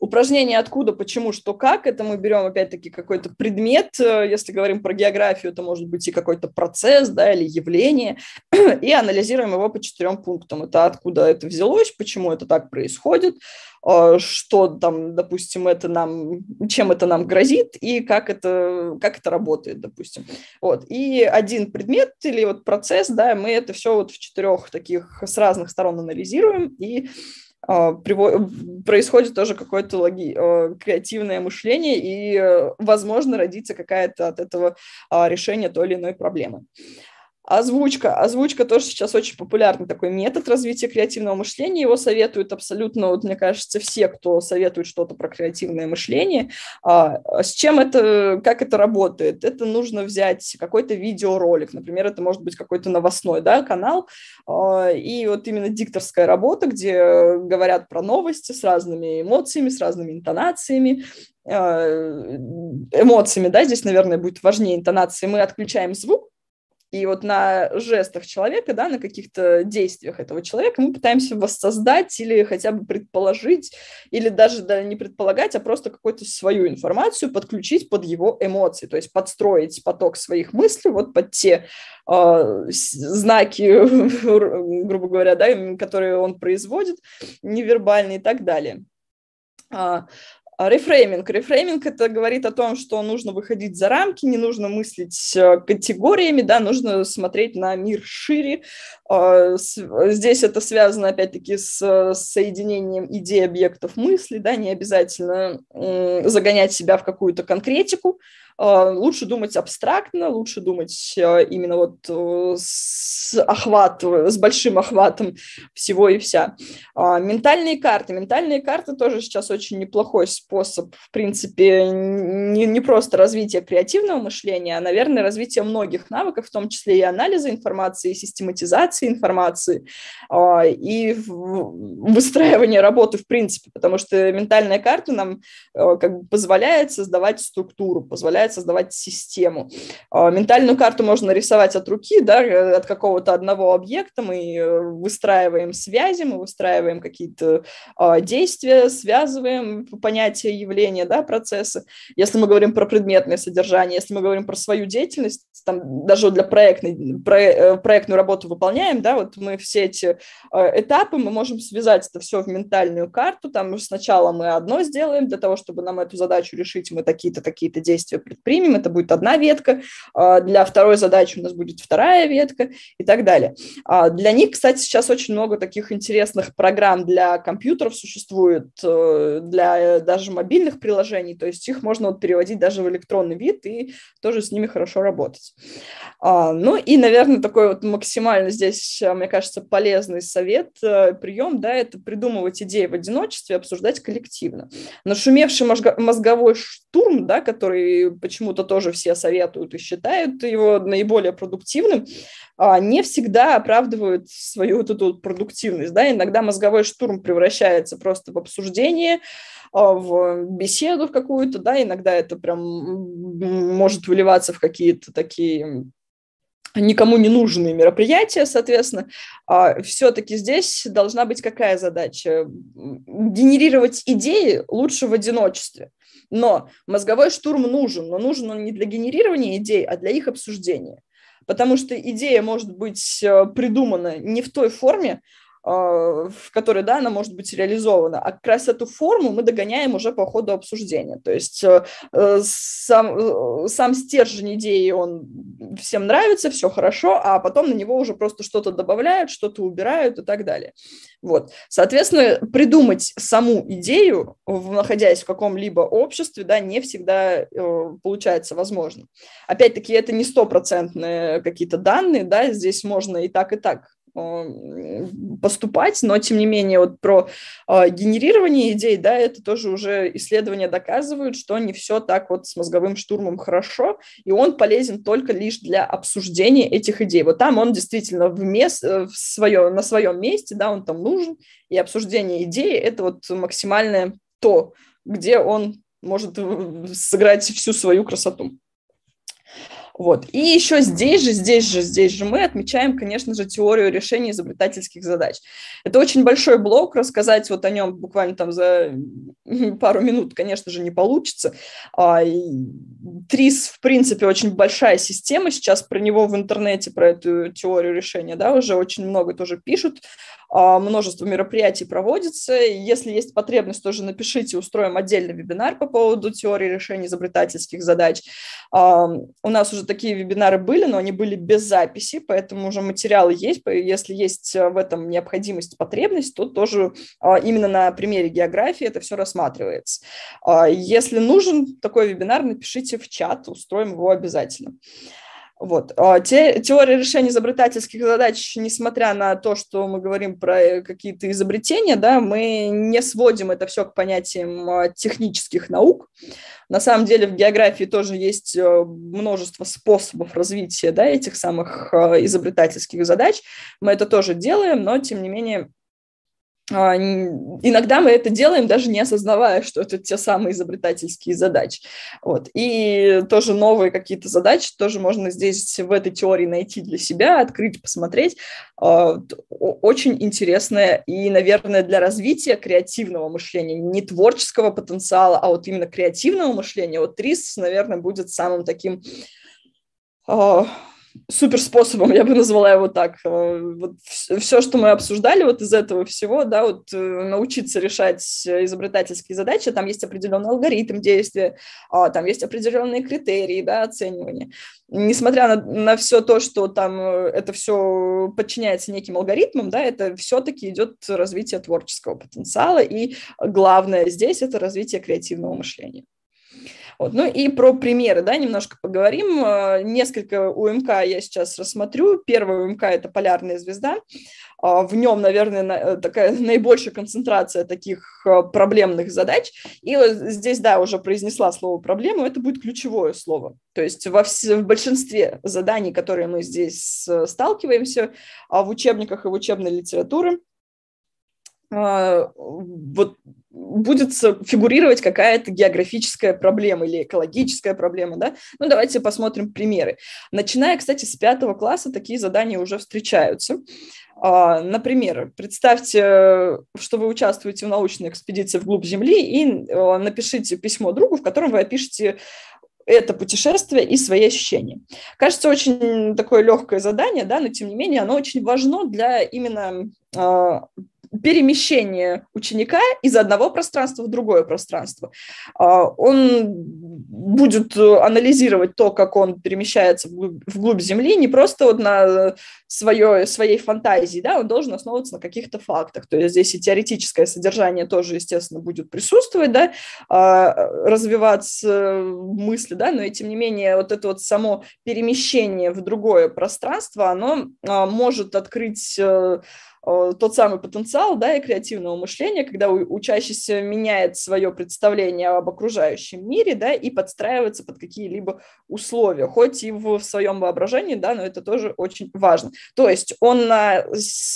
Упражнение «Откуда», «Почему», «Что», «Как» — это мы берем, опять-таки, какой-то предмет. Э, если говорим про географию, это может быть и какой-то процесс да, или явление. И анализируем его по четырем пунктам. Это откуда это взялось, почему это так происходит, э, что там, допустим, это нам, чем это нам грозит и как это, как это работает, допустим. Вот. И один предмет или вот процесс, да, мы это все вот в четырех таких сразу разных сторон анализируем, и а, происходит тоже какое-то логи... А, креативное мышление, и, э, возможно, родится какая-то от этого а, решение той или иной проблемы. Озвучка. Озвучка тоже сейчас очень популярный такой метод развития креативного мышления. Его советуют абсолютно, вот, мне кажется, все, кто советует что-то про креативное мышление. А, а, с чем это, как это работает? Это нужно взять какой-то видеоролик, например, это может быть какой-то новостной да, канал, а, и вот именно дикторская работа, где говорят про новости с разными эмоциями, с разными интонациями, а, эмоциями, да, здесь, наверное, будет важнее интонации. Мы отключаем звук, и вот на жестах человека, да, на каких-то действиях этого человека мы пытаемся воссоздать или хотя бы предположить, или даже да, не предполагать, а просто какую-то свою информацию подключить под его эмоции, то есть подстроить поток своих мыслей вот под те э, знаки, грубо говоря, да, которые он производит, невербальные и так далее. А, а, рефрейминг. Рефрейминг это говорит о том, что нужно выходить за рамки, не нужно мыслить э, категориями, да, нужно смотреть на мир шире. А, здесь это связано, опять-таки, с соединением идей объектов мысли, да, не обязательно загонять себя в какую-то конкретику, Э, лучше думать абстрактно, лучше думать э, именно вот э, с охватом, с большим охватом всего и вся. А, ментальные карты. Ментальные карты тоже сейчас очень неплохой способ, в принципе, не, не просто развития креативного мышления, а, наверное, развития многих навыков, в том числе и анализа информации, и систематизации информации, а, и выстраивания работы в принципе, потому что ментальная карта нам как бы позволяет создавать структуру, позволяет помогает создавать систему. А, ментальную карту можно рисовать от руки, да, э, от какого-то одного объекта. Мы э, выстраиваем связи, мы выстраиваем какие-то а, действия, связываем понятия, явления, да, процессы. Если мы говорим про предметное содержание, если мы говорим про свою деятельность, там даже для проектной, э, проектную работу выполняем, да, вот мы все эти этапы, мы можем связать это все в ментальную карту, там сначала мы одно сделаем для того, чтобы нам эту задачу решить, мы такие-то, такие-то действия примем это будет одна ветка, а, для второй задачи у нас будет вторая ветка и так далее. А, для них, кстати, сейчас очень много таких интересных программ для компьютеров существует, э, для э, даже мобильных приложений, то есть их можно вот переводить даже в электронный вид и тоже с ними хорошо работать. А, ну и, наверное, такой вот максимально здесь, э, мне кажется, полезный совет, прием, да, это придумывать идеи в одиночестве, обсуждать коллективно. Нашумевший мозговой штурм, да, который почему-то тоже все советуют и считают его наиболее продуктивным, а, не всегда оправдывают свою вот эту продуктивность. Да? Иногда мозговой штурм превращается просто в обсуждение, а, в беседу какую-то, да, иногда это прям может выливаться в какие-то такие никому не нужные мероприятия, соответственно, а, все-таки здесь должна быть какая задача? Генерировать идеи лучше в одиночестве. Но мозговой штурм нужен, но нужен он не для генерирования идей, а для их обсуждения. Потому что идея может быть э, придумана не в той форме, а, в которой, да, она может быть реализована, а как раз эту форму мы догоняем уже по ходу обсуждения. То есть э, э, сам, э, сам стержень идеи, он всем нравится, все хорошо, а потом на него уже просто что-то добавляют, что-то убирают и так далее. Вот. Соответственно, придумать саму идею, находясь в каком-либо обществе, да, не всегда получается возможно. Опять-таки, это не стопроцентные какие-то данные, да, здесь можно и так, и так поступать, но тем не менее вот про а, генерирование идей, да, это тоже уже исследования доказывают, что не все так вот с мозговым штурмом хорошо, и он полезен только лишь для обсуждения этих идей. Вот там он действительно в мест, э, в свое, на своем месте, да, он там нужен, и обсуждение идеи – это вот максимальное то, где он может э, сыграть всю свою красоту. Вот. И еще здесь же, здесь же, здесь же мы отмечаем, конечно же, теорию решения изобретательских задач. Это очень большой блок, рассказать вот о нем буквально там за пару минут, конечно же, не получится. А, ТРИС, в принципе, очень большая система, сейчас про него в интернете, про эту теорию решения, да, уже очень много тоже пишут, а, множество мероприятий проводится. Если есть потребность, тоже напишите, устроим отдельный вебинар по поводу теории решения изобретательских задач. А, у нас уже такие вебинары были, но они были без записи, поэтому уже материалы есть. Если есть э, в этом необходимость, потребность, то тоже а, именно на примере географии это все рассматривается. Если нужен такой вебинар, напишите в чат, устроим его обязательно. Обязательно. Вот. А те, теория решения изобретательских задач, несмотря на то, что мы говорим про какие-то изобретения, да, мы не сводим это все к понятиям а, технических наук. На самом деле в географии тоже есть э, множество способов развития да, этих самых а, изобретательских задач. Мы это тоже делаем, но тем не менее а, иногда мы это делаем, даже не осознавая, что это те самые изобретательские задачи. Вот. И тоже новые какие-то задачи тоже можно здесь в этой теории найти для себя, открыть, посмотреть. А, очень интересное и, наверное, для развития креативного мышления, не творческого потенциала, а вот именно креативного мышления, вот ТРИС, наверное, будет самым таким а, супер способом, я бы назвала его так. Э, вот все, что мы обсуждали вот из этого всего, да, вот э, научиться решать э, изобретательские задачи, там есть определенный алгоритм действия, а, там есть определенные критерии, да, оценивания. Несмотря на, на все то, что там это все подчиняется неким алгоритмам, да, это все-таки идет развитие творческого потенциала, и главное здесь это развитие креативного мышления. Вот. Ну и про примеры, да, немножко поговорим. Э, несколько УМК я сейчас рассмотрю. Первый УМК – это «Полярная звезда». Э, в нем, наверное, э, такая наибольшая концентрация таких проблемных задач. И вот здесь, да, уже произнесла слово «проблему», это будет ключевое слово. То есть во вс- в большинстве заданий, которые мы здесь сталкиваемся, а в учебниках и в учебной литературе, вот будет фигурировать какая-то географическая проблема или экологическая проблема, да? Ну, давайте посмотрим примеры. Начиная, кстати, с пятого класса такие задания уже встречаются. А, например, представьте, что вы участвуете в научной экспедиции вглубь Земли и а, напишите письмо другу, в котором вы опишете это путешествие и свои ощущения. Кажется, очень такое легкое задание, да, но тем не менее оно очень важно для именно а, перемещение ученика из одного пространства в другое пространство. А, он будет э, анализировать то, как он перемещается вглубь Земли, не просто вот на свое, своей фантазии, да, он должен основываться на каких-то фактах. То есть здесь и теоретическое содержание тоже, естественно, будет присутствовать, да, а, развиваться мысли, да, но и тем не менее вот это вот само перемещение в другое пространство, оно а, может открыть э, Э, тот самый потенциал да, и креативного мышления, когда учащийся меняет свое представление об окружающем мире да, и подстраивается под какие-либо условия, хоть и в своем воображении, да, но это тоже очень важно. То есть он на,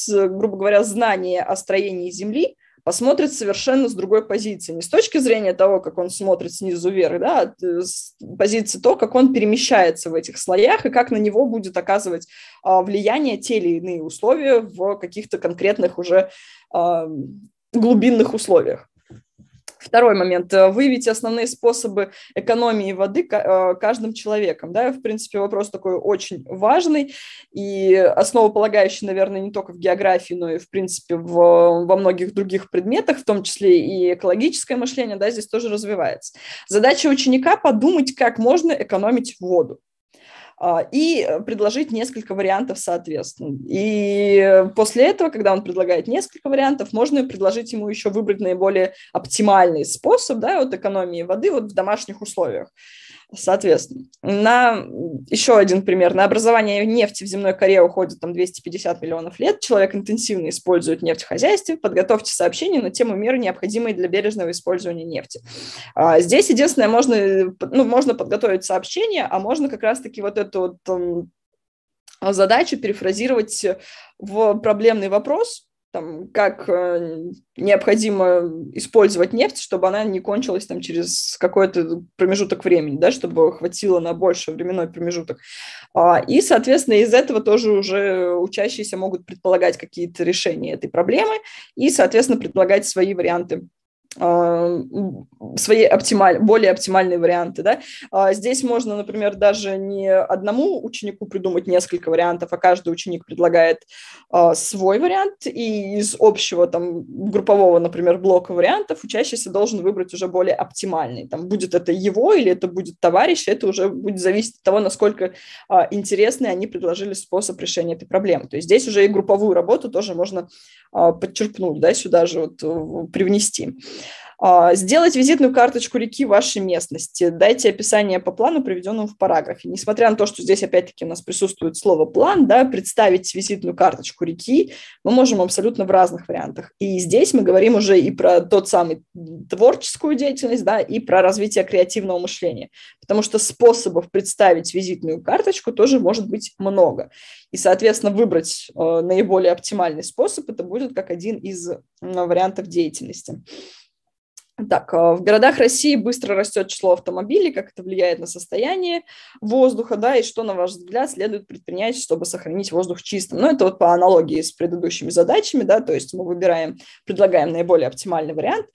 грубо говоря, знание о строении Земли посмотрит совершенно с другой позиции. Не с точки зрения того, как он смотрит снизу вверх, да, а э, с позиции то, как он перемещается в этих слоях и как на него будет оказывать а, влияние те или иные условия в каких-то конкретных уже а, глубинных условиях. Второй момент. Э, выявить основные способы экономии воды э, каждым человеком. Да, в принципе, вопрос такой очень важный и основополагающий, наверное, не только в географии, но и, в принципе, в, во многих других предметах, в том числе и экологическое мышление, да, здесь тоже развивается. Задача ученика – подумать, как можно экономить воду. А, и э, предложить несколько вариантов соответственно. И после этого, когда он предлагает несколько вариантов, можно предложить ему еще выбрать наиболее оптимальный способ да, вот экономии воды вот в домашних условиях. Соответственно, на еще один пример. На образование нефти в земной коре уходит там 250 миллионов лет. Человек интенсивно использует нефть в хозяйстве. Подготовьте сообщение на тему меры, необходимые для бережного использования нефти. А здесь единственное, можно, ну, можно подготовить сообщение, а можно как раз-таки вот эту вот, там, задачу перефразировать в проблемный вопрос, там, как э, необходимо использовать нефть, чтобы она не кончилась там через какой-то промежуток времени, да, чтобы хватило на больше временной промежуток. А, и, соответственно, из этого тоже уже учащиеся могут предполагать какие-то решения этой проблемы и, соответственно, предполагать свои варианты а, свои оптималь... более оптимальные варианты. Да? А здесь можно, например, даже не одному ученику придумать несколько вариантов, а каждый ученик предлагает а, свой вариант, и из общего там, группового, например, блока вариантов учащийся должен выбрать уже более оптимальный. Там, будет это его или это будет товарищ, это уже будет зависеть от того, насколько интересный они предложили способ решения этой проблемы. То есть здесь уже и групповую работу тоже можно подчеркнуть, да, сюда же вот привнести. А, сделать визитную карточку реки вашей местности. Дайте описание по плану, приведенному в параграфе. Несмотря на то, что здесь опять-таки у нас присутствует слово «план», да, представить визитную карточку реки мы можем абсолютно в разных вариантах. И здесь мы говорим уже и про тот самый творческую деятельность, да, и про развитие креативного мышления. Потому что способов представить визитную карточку тоже может быть много. И, соответственно, выбрать э, наиболее оптимальный способ это будет как один из э, вариантов деятельности. Так, э, в городах России быстро растет число автомобилей, как это влияет на состояние воздуха, да, и что, на ваш взгляд, следует предпринять, чтобы сохранить воздух чистым. Ну, это вот по аналогии с предыдущими задачами, да, то есть мы выбираем, предлагаем наиболее оптимальный вариант.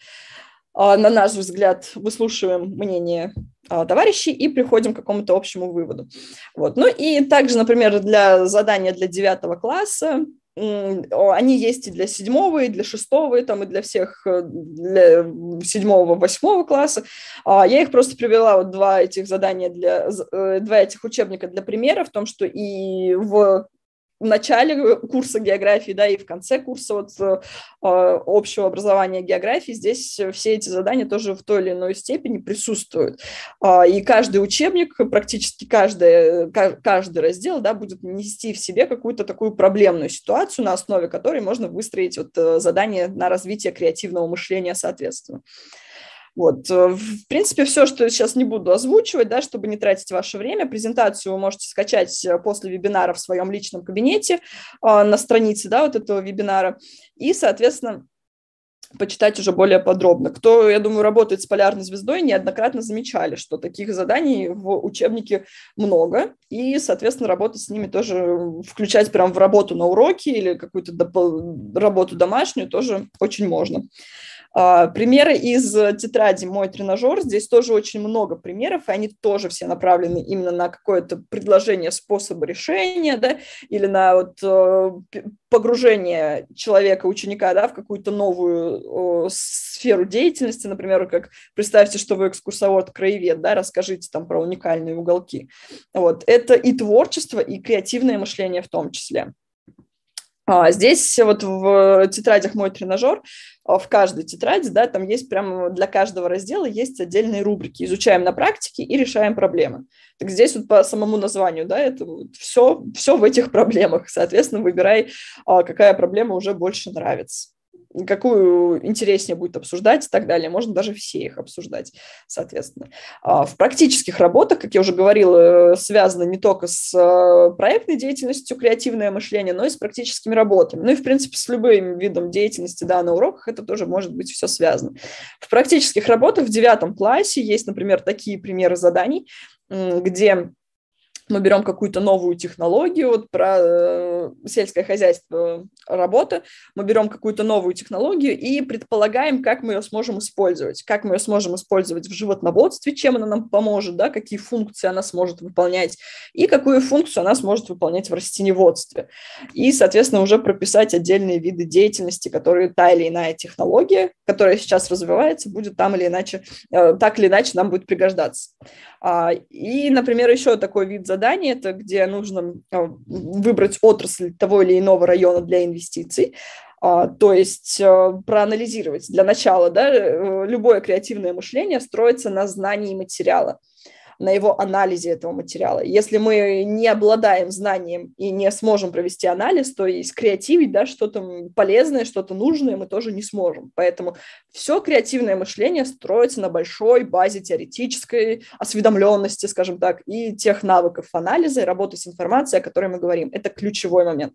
А, на наш взгляд, выслушиваем мнение а, товарищей и приходим к какому-то общему выводу. Вот. Ну и также, например, для задания для девятого класса они есть и для седьмого, и для шестого, и, там, и для всех э, для седьмого, восьмого класса. А, я их просто привела, вот два этих задания, для, э, два этих учебника для примера, в том, что и в в начале э, курса географии, да, и в конце курса вот, э, а, общего образования географии, здесь э, все эти задания тоже в той или иной степени присутствуют. А, и каждый учебник, практически каждый, каждый раздел, да, будет нести в себе какую-то такую проблемную ситуацию, на основе которой можно выстроить вот, задание на развитие креативного мышления соответственно. Вот. Э, в принципе, все, что сейчас не буду озвучивать, да, чтобы не тратить ваше время, презентацию вы можете скачать э, после вебинара в своем личном кабинете э, на странице да, вот этого вебинара. И, соответственно, почитать уже более подробно. Кто, я думаю, работает с полярной звездой, неоднократно замечали, что таких заданий в учебнике много, и, соответственно, работать с ними тоже, включать прям в работу на уроки или какую-то доп- работу домашнюю тоже очень можно. А, примеры из э, тетради «Мой тренажер». Здесь тоже очень много примеров, и они тоже все направлены именно на какое-то предложение способа решения, да, или на вот э, погружение человека, ученика, да, в какую-то новую сферу деятельности, например, как представьте, что вы экскурсовод-краевед, да, расскажите там про уникальные уголки. Вот. Это и творчество, и креативное мышление в том числе. А, здесь вот в э, тетрадях «Мой тренажер», а, в каждой тетради, да, там есть прямо для каждого раздела есть отдельные рубрики. Изучаем на практике и решаем проблемы. Так здесь вот по самому названию, да, это вот все, все в этих проблемах. Соответственно, выбирай, а, какая проблема уже больше нравится какую интереснее будет обсуждать и так далее. Можно даже все их обсуждать, соответственно. А в практических работах, как я уже говорила, э, связано не только с э, проектной деятельностью креативное мышление, но и с практическими работами. Ну и, в принципе, с любым видом деятельности, да, на уроках это тоже может быть все связано. В практических работах в девятом классе есть, например, такие примеры заданий, где мы берем какую-то новую технологию, вот про э, сельское хозяйство э, работа, мы берем какую-то новую технологию и предполагаем, как мы ее сможем использовать, как мы ее сможем использовать в животноводстве, чем она нам поможет, да, какие функции она сможет выполнять и какую функцию она сможет выполнять в растеневодстве. И, соответственно, уже прописать отдельные виды деятельности, которые та или иная технология, которая сейчас развивается, будет там или иначе, э, так или иначе нам будет пригождаться. А, и, например, еще такой вид за задание, это где нужно а, выбрать отрасль того или иного района для инвестиций, а, то есть а, проанализировать для начала, да, э, любое креативное мышление строится на знании материала на его анализе этого материала. Если мы не обладаем знанием и не сможем провести анализ, то и скреативить да, что-то полезное, что-то нужное мы тоже не сможем. Поэтому все креативное мышление строится на большой базе теоретической осведомленности, скажем так, и тех навыков анализа и работы с информацией, о которой мы говорим. Это ключевой момент.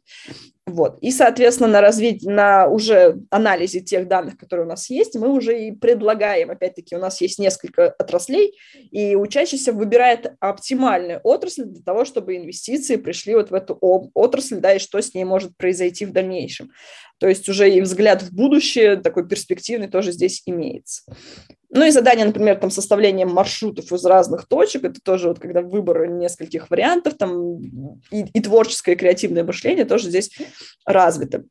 Вот. И, соответственно, на, развитие, на уже анализе тех данных, которые у нас есть, мы уже и предлагаем, опять-таки, у нас есть несколько отраслей, и учащийся выбирает оптимальную отрасль для того, чтобы инвестиции пришли вот в эту отрасль, да, и что с ней может произойти в дальнейшем. То есть уже и взгляд в будущее такой перспективный тоже здесь имеется. Ну и задание, например, там составление маршрутов из разных точек, это тоже вот когда выбор нескольких вариантов, там и, и творческое, и креативное мышление тоже здесь развито.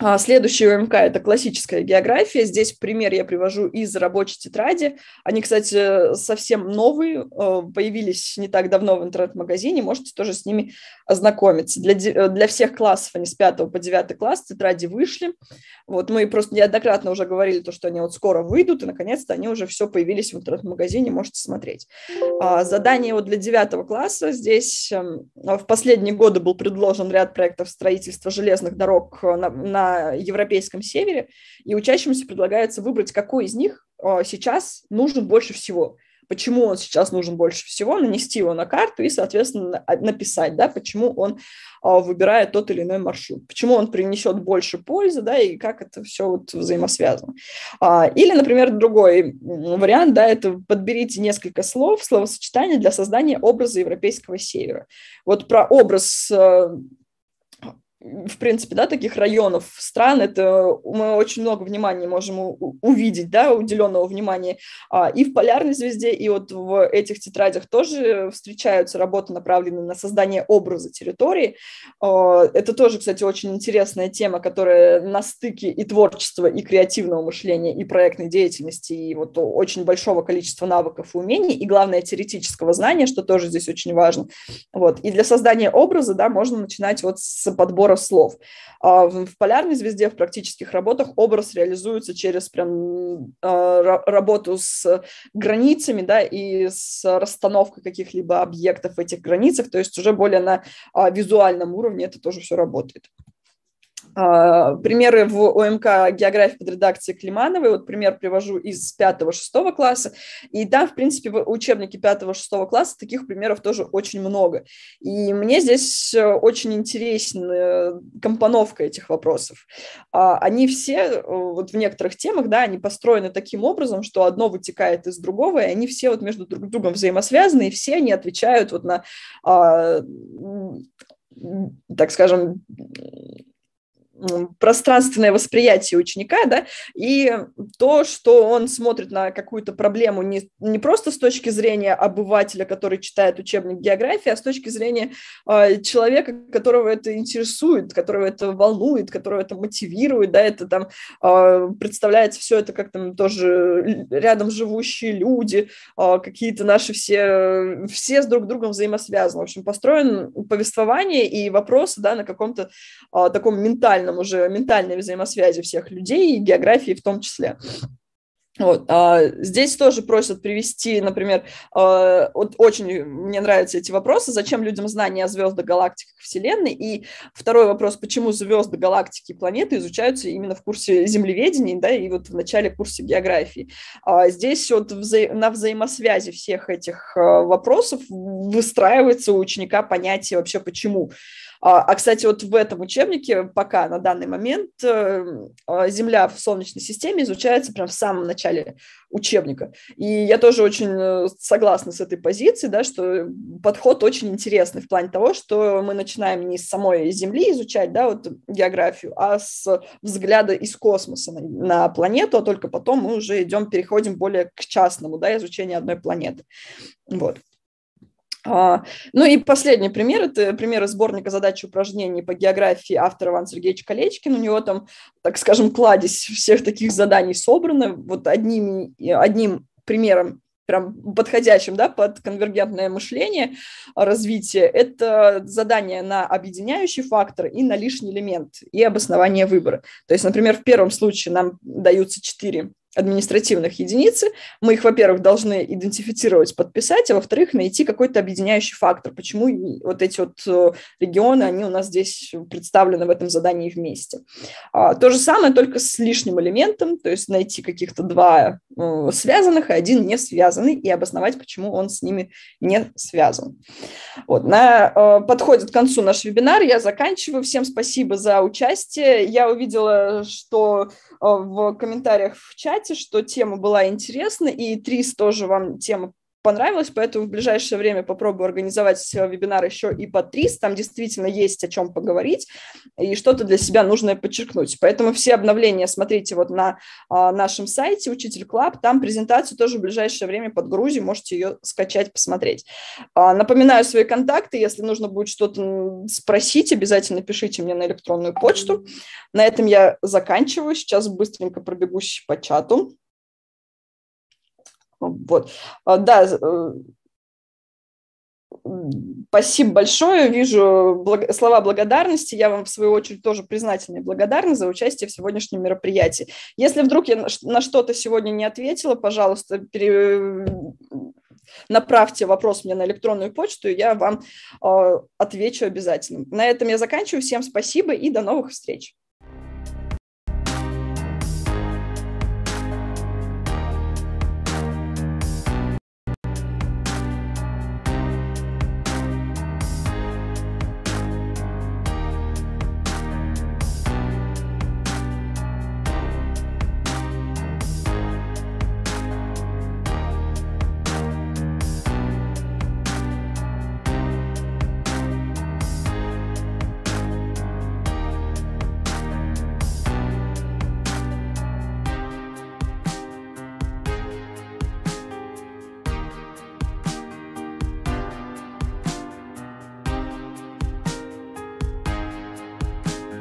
А, следующий УМК это классическая география. Здесь пример я привожу из рабочей тетради. Они, кстати, совсем новые, э, появились не так давно в интернет-магазине, можете тоже с ними ознакомиться. Для, для всех классов, они с 5 по 9 класс, тетради вышли. Вот мы просто неоднократно уже говорили, то, что они вот скоро выйдут, и, наконец-то, они уже все появились в интернет-магазине, можете смотреть. А, задание вот для 9 класса. Здесь эм, в последние годы был предложен ряд проектов строительства железных дорог э, на, на на европейском севере, и учащимся предлагается выбрать, какой из них а, сейчас нужен больше всего. Почему он сейчас нужен больше всего, нанести его на карту и, соответственно, а, написать, да, почему он а, выбирает тот или иной маршрут, почему он принесет больше пользы, да, и как это все вот взаимосвязано. Или, например, другой вариант, да, это подберите несколько слов, словосочетания для создания образа европейского севера. Вот про образ э, в принципе, да, таких районов, стран, это э, мы очень много внимания можем увидеть, да, уделенного внимания. А, и в полярной звезде, и вот в этих тетрадях тоже встречаются работы, направленные на создание образа территории. А, это тоже, кстати, очень интересная тема, которая на стыке и творчества, и креативного мышления, и проектной деятельности, и вот очень большого количества навыков и умений, и, главное, теоретического знания, что тоже здесь очень важно. Вот. И для создания образа, да, можно начинать вот с подбора набора слов. А, в «Полярной звезде» в практических работах образ реализуется через прям а, работу с границами, да, и с расстановкой каких-либо объектов в этих границах, то есть уже более на а, визуальном уровне это тоже все работает. А, примеры в ОМК географии под редакцией Климановой, вот пример привожу из 5-6 класса, и там, в принципе, в учебнике 5-6 класса таких примеров тоже очень много. И мне здесь э, очень интересна э, компоновка этих вопросов. А, они все, э, вот в некоторых темах, да, они построены таким образом, что одно вытекает из другого, и они все вот между друг другом взаимосвязаны, и все они отвечают вот на а, так скажем, пространственное восприятие ученика, да, и то, что он смотрит на какую-то проблему не, не просто с точки зрения обывателя, который читает учебник географии, а с точки зрения э, человека, которого это интересует, которого это волнует, которого это мотивирует, да, это там э, представляется все это как там тоже рядом живущие люди, э, какие-то наши все, все с друг другом взаимосвязаны, в общем, построен повествование и вопросы, да, на каком-то э, таком ментальном ментальном уже, ментальной взаимосвязи всех людей и географии в том числе. Вот. А, здесь тоже просят привести, например, э, вот очень мне нравятся эти вопросы, зачем людям знания о звездах, галактиках, Вселенной, и второй вопрос, почему звезды, галактики и планеты изучаются именно в курсе землеведения, да, и вот в начале курса географии. А здесь вот вза- на взаимосвязи всех этих а, вопросов выстраивается у ученика понятие вообще почему. А, а, кстати, вот в этом учебнике пока на данный момент эм, а, Земля в Солнечной системе изучается прямо в самом начале учебника. И я тоже очень э, согласна с этой позицией, да, что подход очень интересный в плане того, что мы начинаем не с самой Земли изучать, да, вот географию, а с взгляда из космоса на, на планету, а только потом мы уже идем, переходим более к частному, да, изучению одной планеты. Вот. А, ну и последний пример, это примеры сборника задач и упражнений по географии автора Ивана Сергеевича Колечкин. У него там, так скажем, кладезь всех таких заданий собраны. Вот одним, одним примером прям подходящим, да, под конвергентное мышление, развитие, это задание на объединяющий фактор и на лишний элемент, и обоснование выбора. То есть, например, в первом случае нам даются четыре административных единицы. Мы их, во-первых, должны идентифицировать, подписать, а во-вторых, найти какой-то объединяющий фактор, почему вот эти вот э, регионы, они у нас здесь представлены в этом задании вместе. А, то же самое, только с лишним элементом, то есть найти каких-то два э, связанных и а один не связанный и обосновать, почему он с ними не связан. Вот, на, э, подходит к концу наш вебинар, я заканчиваю. Всем спасибо за участие. Я увидела, что Э, в комментариях в чате, что тема была интересна, и Трис тоже вам тема понравилось, поэтому в ближайшее время попробую организовать вебинар еще и по 300, там действительно есть о чем поговорить и что-то для себя нужное подчеркнуть. Поэтому все обновления смотрите вот на а, нашем сайте «Учитель Клаб», там презентацию тоже в ближайшее время подгрузим, можете ее скачать, посмотреть. А, напоминаю свои контакты, если нужно будет что-то спросить, обязательно пишите мне на электронную почту. На этом я заканчиваю, сейчас быстренько пробегусь по чату. Вот. А, да, э, Спасибо большое. Вижу слова благодарности. Я вам, в свою очередь, тоже признательна и благодарна за участие в сегодняшнем мероприятии. Если вдруг я на что-то сегодня не ответила, пожалуйста, пере... направьте вопрос мне на электронную почту, и я вам а, отвечу обязательно. На этом я заканчиваю. Всем спасибо и до новых встреч.